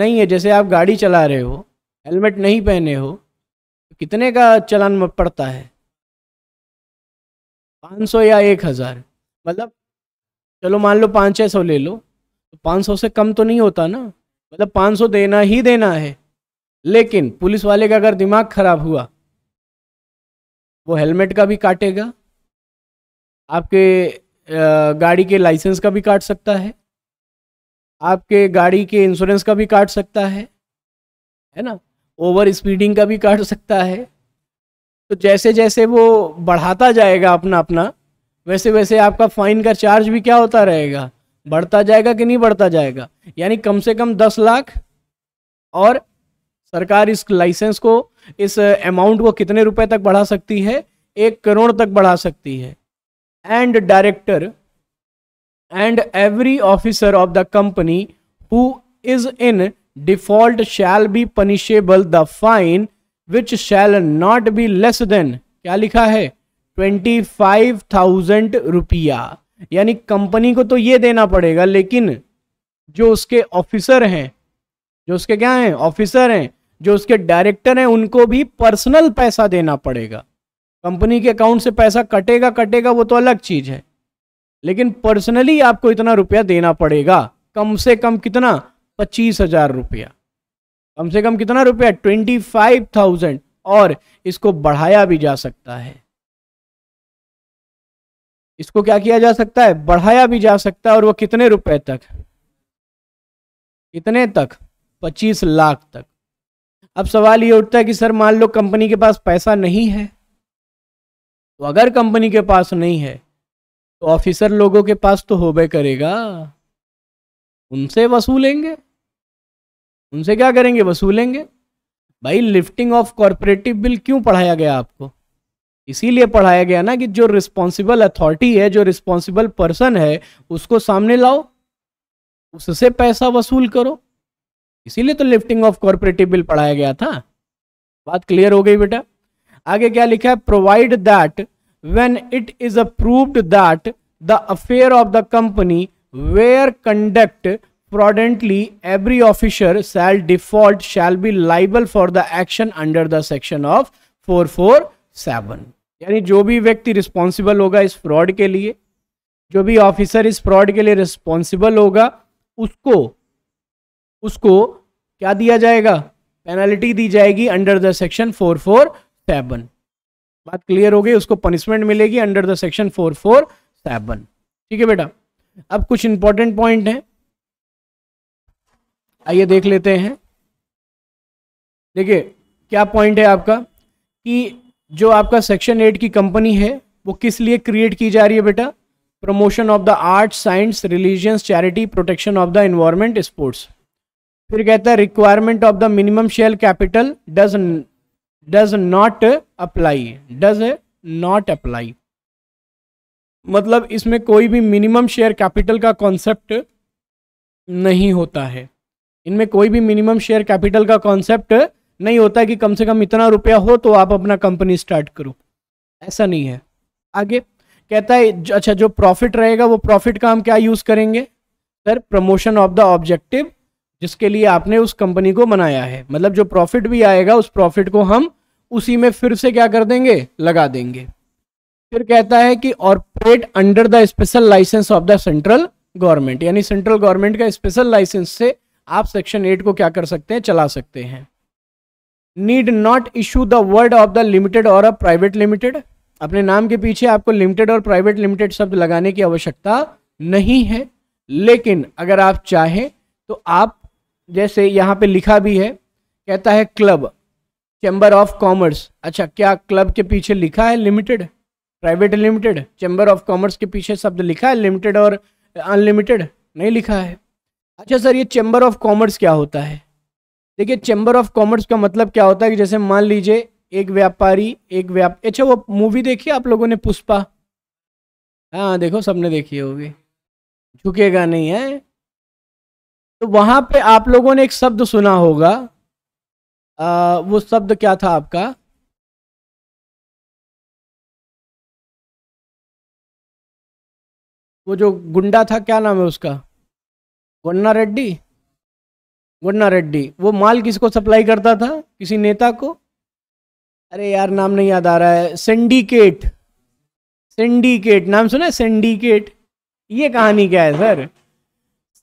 नहीं है जैसे आप गाड़ी चला रहे हो हेलमेट नहीं पहने हो तो कितने का चलान पड़ता है पाँच सौ या एक हज़ार मतलब चलो मान लो पाँच छः सौ ले लो तो पाँच सौ से कम तो नहीं होता ना मतलब पाँच सौ देना ही देना है लेकिन पुलिस वाले का अगर दिमाग खराब हुआ वो हेलमेट का भी काटेगा आपके गाड़ी के लाइसेंस का भी काट सकता है आपके गाड़ी के इंश्योरेंस का भी काट सकता है है ना ओवर स्पीडिंग का भी काट सकता है तो जैसे जैसे वो बढ़ाता जाएगा अपना अपना वैसे वैसे आपका फाइन का चार्ज भी क्या होता रहेगा बढ़ता जाएगा कि नहीं बढ़ता जाएगा यानी कम से कम दस लाख और सरकार इस लाइसेंस को इस अमाउंट को कितने रुपए तक बढ़ा सकती है एक करोड़ तक बढ़ा सकती है and director and every officer of the company who is in default shall be punishable the fine which shall not be less than क्या लिखा है ट्वेंटी फाइव थाउजेंड रुपया यानी कंपनी को तो ये देना पड़ेगा लेकिन जो उसके ऑफिसर हैं जो उसके क्या हैं ऑफिसर हैं जो उसके डायरेक्टर हैं उनको भी पर्सनल पैसा देना पड़ेगा कंपनी के अकाउंट से पैसा कटेगा कटेगा वो तो अलग चीज़ है लेकिन पर्सनली आपको इतना रुपया देना पड़ेगा कम से कम कितना पच्चीस हजार रुपया कम से कम कितना रुपया ट्वेंटी फाइव थाउजेंड और इसको बढ़ाया भी जा सकता है इसको क्या किया जा सकता है बढ़ाया भी जा सकता है और वो कितने रुपए तक कितने तक पच्चीस लाख तक अब सवाल ये उठता है कि सर मान लो कंपनी के पास पैसा नहीं है तो अगर कंपनी के पास नहीं है तो ऑफिसर लोगों के पास तो होबे करेगा उनसे वसूलेंगे उनसे क्या करेंगे वसूलेंगे भाई लिफ्टिंग ऑफ कॉरपोरेटिव बिल क्यों पढ़ाया गया आपको इसीलिए पढ़ाया गया ना कि जो रिस्पॉन्सिबल अथॉरिटी है जो रिस्पॉन्सिबल पर्सन है उसको सामने लाओ उससे पैसा वसूल करो इसीलिए तो लिफ्टिंग ऑफ कॉरपोरेटिव बिल पढ़ाया गया था बात क्लियर हो गई बेटा आगे क्या लिखा है provide that when it is approved that the affair of the company were conduct prudently every officer shall default shall be liable for the action under the section of 447 यानी जो भी व्यक्ति responsible होगा इस fraud के लिए जो भी officer इस fraud के लिए responsible होगा उसको उसको क्या दिया जाएगा penalty दी जाएगी under the section 447 बात क्लियर हो गई उसको पनिशमेंट मिलेगी अंडर द सेक्शन 447 ठीक है बेटा अब कुछ इंपॉर्टेंट पॉइंट हैं आइए देख लेते हैं देखिए क्या पॉइंट है आपका कि जो आपका सेक्शन एट की कंपनी है वो किस लिए क्रिएट की जा रही है बेटा promotion of the art science religions charity protection of the environment sports फिर कहता है requirement of the minimum share capital does does not apply does not apply मतलब इसमें कोई भी मिनिमम शेयर कैपिटल का कॉन्सेप्ट नहीं होता है इनमें कोई भी मिनिमम शेयर कैपिटल का कॉन्सेप्ट नहीं होता कि कम से कम इतना रुपया हो तो आप अपना कंपनी स्टार्ट करो ऐसा नहीं है आगे कहता है अच्छा जो प्रॉफिट रहेगा वो प्रॉफिट का हम क्या यूज़ करेंगे sir promotion of the objective जिसके लिए आपने उस कंपनी को बनाया है मतलब जो प्रॉफिट भी आएगा उस प्रॉफिट को हम उसी में फिर से क्या कर देंगे लगा देंगे फिर कहता है कि operate under the special license of the central government यानी सेंट्रल गवर्नमेंट का स्पेशल लाइसेंस से आप सेक्शन एट को क्या कर सकते हैं चला सकते हैं need not issue the word of the limited और अ प्राइवेट लिमिटेड अपने नाम के पीछे आपको लिमिटेड और प्राइवेट लिमिटेड शब्द लगाने की आवश्यकता नहीं है लेकिन अगर आप चाहें तो आप जैसे यहाँ पे लिखा भी है कहता है क्लब चैम्बर ऑफ कॉमर्स अच्छा क्या क्लब के पीछे लिखा है limited private limited chamber of commerce के पीछे शब्द लिखा है लिमिटेड और अनलिमिटेड नहीं लिखा है अच्छा सर ये चैम्बर ऑफ कॉमर्स क्या होता है देखिए चैम्बर ऑफ कॉमर्स का मतलब क्या होता है कि जैसे मान लीजिए एक व्यापारी एक व्याप अच्छा वो मूवी देखी आप लोगों ने पुष्पा हाँ देखो सबने देखी होगी झुकेगा नहीं है तो वहां पे आप लोगों ने एक शब्द सुना होगा आ, वो शब्द क्या था आपका वो जो गुंडा था क्या नाम है उसका गन्ना रेड्डी गन्ना रेड्डी वो माल किसको सप्लाई करता था किसी नेता को अरे यार नाम नहीं याद आ रहा है सिंडिकेट सिंडिकेट नाम सुना है सिंडिकेट ये कहानी क्या है सर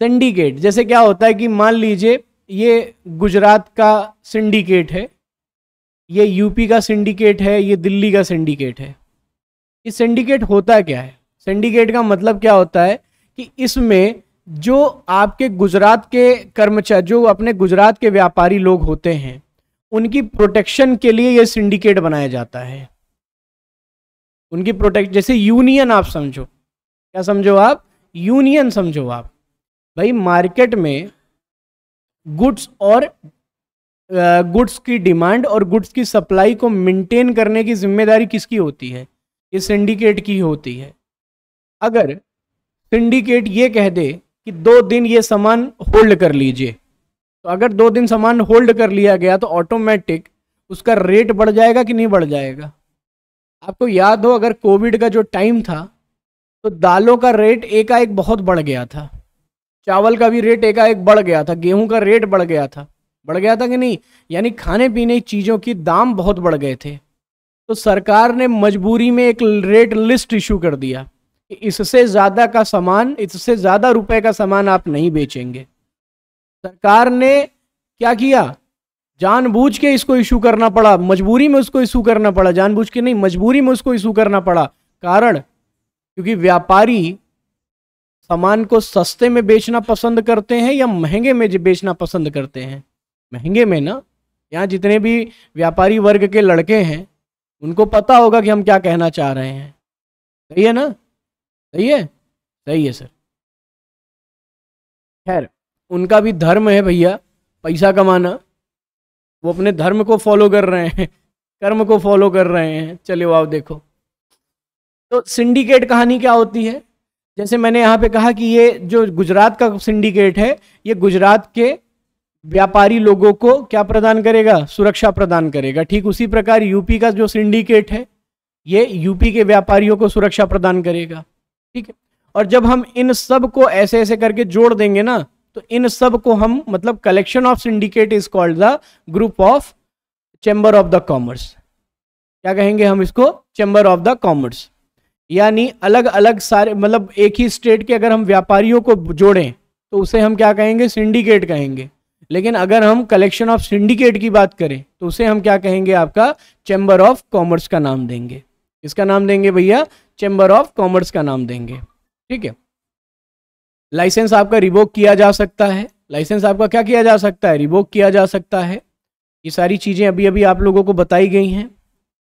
सिंडिकेट जैसे क्या होता है कि मान लीजिए ये गुजरात का सिंडिकेट है ये यूपी का सिंडिकेट है ये दिल्ली का सिंडिकेट है ये सिंडिकेट होता क्या है सिंडिकेट का मतलब क्या होता है कि इसमें जो आपके गुजरात के कर्मचारी जो अपने गुजरात के व्यापारी लोग होते हैं उनकी प्रोटेक्शन के लिए यह सिंडिकेट बनाया जाता है उनकी प्रोटेक्ट जैसे यूनियन आप समझो क्या समझो आप यूनियन समझो आप भाई मार्केट में गुड्स और गुड्स की डिमांड और गुड्स की सप्लाई को मेंटेन करने की जिम्मेदारी किसकी होती है ये सिंडिकेट की होती है अगर सिंडिकेट ये कह दे कि दो दिन ये सामान होल्ड कर लीजिए तो अगर दो दिन सामान होल्ड कर लिया गया तो ऑटोमेटिक उसका रेट बढ़ जाएगा कि नहीं बढ़ जाएगा आपको याद हो अगर कोविड का जो टाइम था तो दालों का रेट एकाएक बहुत बढ़ गया था चावल का भी रेट एकाएक बढ़ गया था गेहूं का रेट बढ़ गया था बढ़ गया था कि नहीं यानी खाने पीने की चीज़ों की दाम बहुत बढ़ गए थे तो सरकार ने मजबूरी में एक रेट लिस्ट इशू कर दिया इससे ज़्यादा का सामान इससे ज़्यादा रुपए का सामान आप नहीं बेचेंगे सरकार ने क्या किया जानबूझ के इसको इशू करना पड़ा मजबूरी में उसको इशू करना पड़ा जानबूझ के नहीं मजबूरी में उसको इशू करना पड़ा कारण क्योंकि व्यापारी सामान को सस्ते में बेचना पसंद करते हैं या महंगे में बेचना पसंद करते हैं महंगे में ना यहाँ जितने भी व्यापारी वर्ग के लड़के हैं उनको पता होगा कि हम क्या कहना चाह रहे हैं सही है ना सही है सही है सर खैर उनका भी धर्म है भैया पैसा कमाना वो अपने धर्म को फॉलो कर रहे हैं कर्म को फॉलो कर रहे हैं चले आओ देखो तो सिंडिकेट कहानी क्या होती है जैसे मैंने यहाँ पे कहा कि ये जो गुजरात का सिंडिकेट है ये गुजरात के व्यापारी लोगों को क्या प्रदान करेगा सुरक्षा प्रदान करेगा ठीक उसी प्रकार यूपी का जो सिंडिकेट है ये यूपी के व्यापारियों को सुरक्षा प्रदान करेगा ठीक है और जब हम इन सब को ऐसे ऐसे करके जोड़ देंगे ना तो इन सब को हम मतलब collection of syndicate is called the group of chamber of the commerce क्या कहेंगे हम इसको चैम्बर ऑफ द कॉमर्स यानी अलग अलग सारे मतलब एक ही स्टेट के अगर हम व्यापारियों को जोड़ें तो उसे हम क्या कहेंगे सिंडिकेट कहेंगे लेकिन अगर हम कलेक्शन ऑफ सिंडिकेट की बात करें तो उसे हम क्या कहेंगे आपका चैम्बर ऑफ कॉमर्स का नाम देंगे इसका नाम देंगे भैया चैम्बर ऑफ कॉमर्स का नाम देंगे ठीक है लाइसेंस आपका रिवोक किया जा सकता है लाइसेंस आपका क्या किया जा सकता है रिवोक किया जा सकता है ये सारी चीज़ें अभी अभी आप लोगों को बताई गई हैं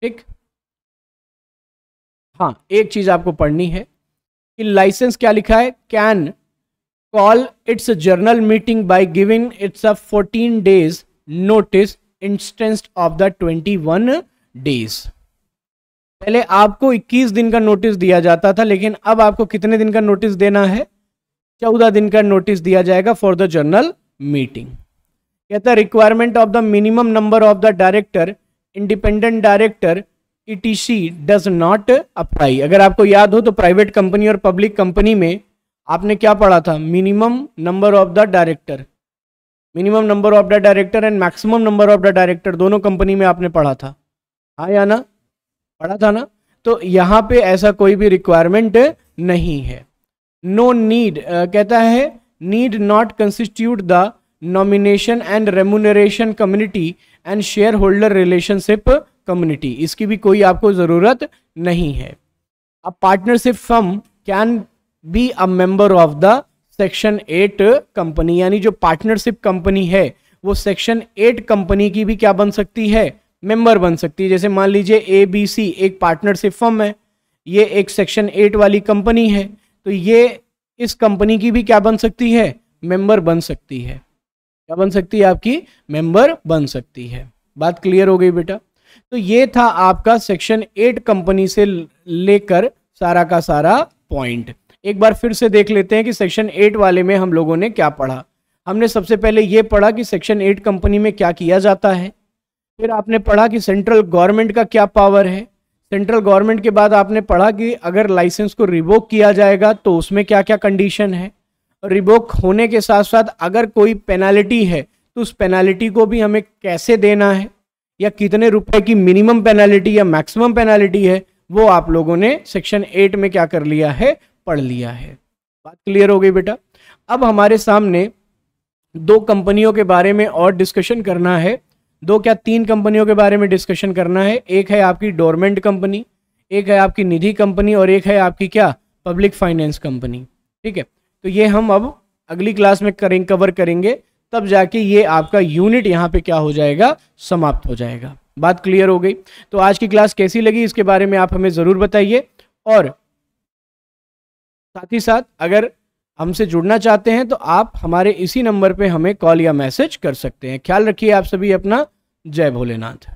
ठीक हाँ एक चीज़ आपको पढ़नी है कि लाइसेंस क्या लिखा है can call its general meeting by giving its a fourteen days notice instance of the twenty one days पहले आपको 21 दिन का नोटिस दिया जाता था लेकिन अब आपको कितने दिन का नोटिस देना है 14 दिन का नोटिस दिया जाएगा फॉर द जनरल मीटिंग कहता है requirement of the minimum number of the director independent director etc does not apply अगर आपको याद हो तो प्राइवेट कंपनी और पब्लिक कंपनी में आपने क्या पढ़ा था minimum number of the director minimum number of the director and maximum number of the director दोनों कंपनी में आपने पढ़ा था हाँ या ना पढ़ा था ना तो यहाँ पे ऐसा कोई भी रिक्वायरमेंट नहीं है नो no नीड uh, कहता है need not constitute the nomination and remuneration community and share holder relationship community इसकी भी कोई आपको ज़रूरत नहीं है अब partnership firm can be a member of the section eight company यानी जो पार्टनरशिप कंपनी है वो सेक्शन एट कंपनी की भी क्या बन सकती है मेंबर बन सकती है जैसे मान लीजिए ए बी सी एक पार्टनरशिप फर्म है ये एक सेक्शन एट वाली कंपनी है तो ये इस कंपनी की भी क्या बन सकती है मेंबर बन सकती है क्या बन सकती है आपकी मेंबर बन सकती है बात क्लियर हो गई बेटा तो ये था आपका सेक्शन एट कंपनी से लेकर सारा का सारा पॉइंट एक बार फिर से देख लेते हैं कि सेक्शन एट वाले में हम लोगों ने क्या पढ़ा हमने सबसे पहले ये पढ़ा कि सेक्शन एट कंपनी में क्या किया जाता है फिर आपने पढ़ा कि सेंट्रल गवर्नमेंट का क्या पावर है सेंट्रल गवर्नमेंट के बाद आपने पढ़ा कि अगर लाइसेंस को रिवोक किया जाएगा तो उसमें क्या क्या कंडीशन है रिवोक होने के साथ साथ अगर कोई पेनाल्टी है तो उस पेनाल्टी को भी हमें कैसे देना है या कितने रुपए की मिनिमम पेनाल्टी या मैक्सिमम पेनाल्टी है वो आप लोगों ने सेक्शन एट में क्या कर लिया है पढ़ लिया है बात क्लियर हो गई बेटा अब हमारे सामने दो कंपनियों के बारे में और डिस्कशन करना है दो क्या तीन कंपनियों के बारे में डिस्कशन करना है एक है आपकी डोरमेंट कंपनी एक है आपकी निधि कंपनी और एक है आपकी क्या पब्लिक फाइनेंस कंपनी ठीक है तो ये हम अब अगली क्लास में करें कवर करेंगे तब जाके ये आपका यूनिट यहाँ पे क्या हो जाएगा समाप्त हो जाएगा बात क्लियर हो गई तो आज की क्लास कैसी लगी इसके बारे में आप हमें ज़रूर बताइए और साथ ही साथ अगर हमसे जुड़ना चाहते हैं तो आप हमारे इसी नंबर पे हमें कॉल या मैसेज कर सकते हैं ख्याल रखिए आप सभी अपना जय भोलेनाथ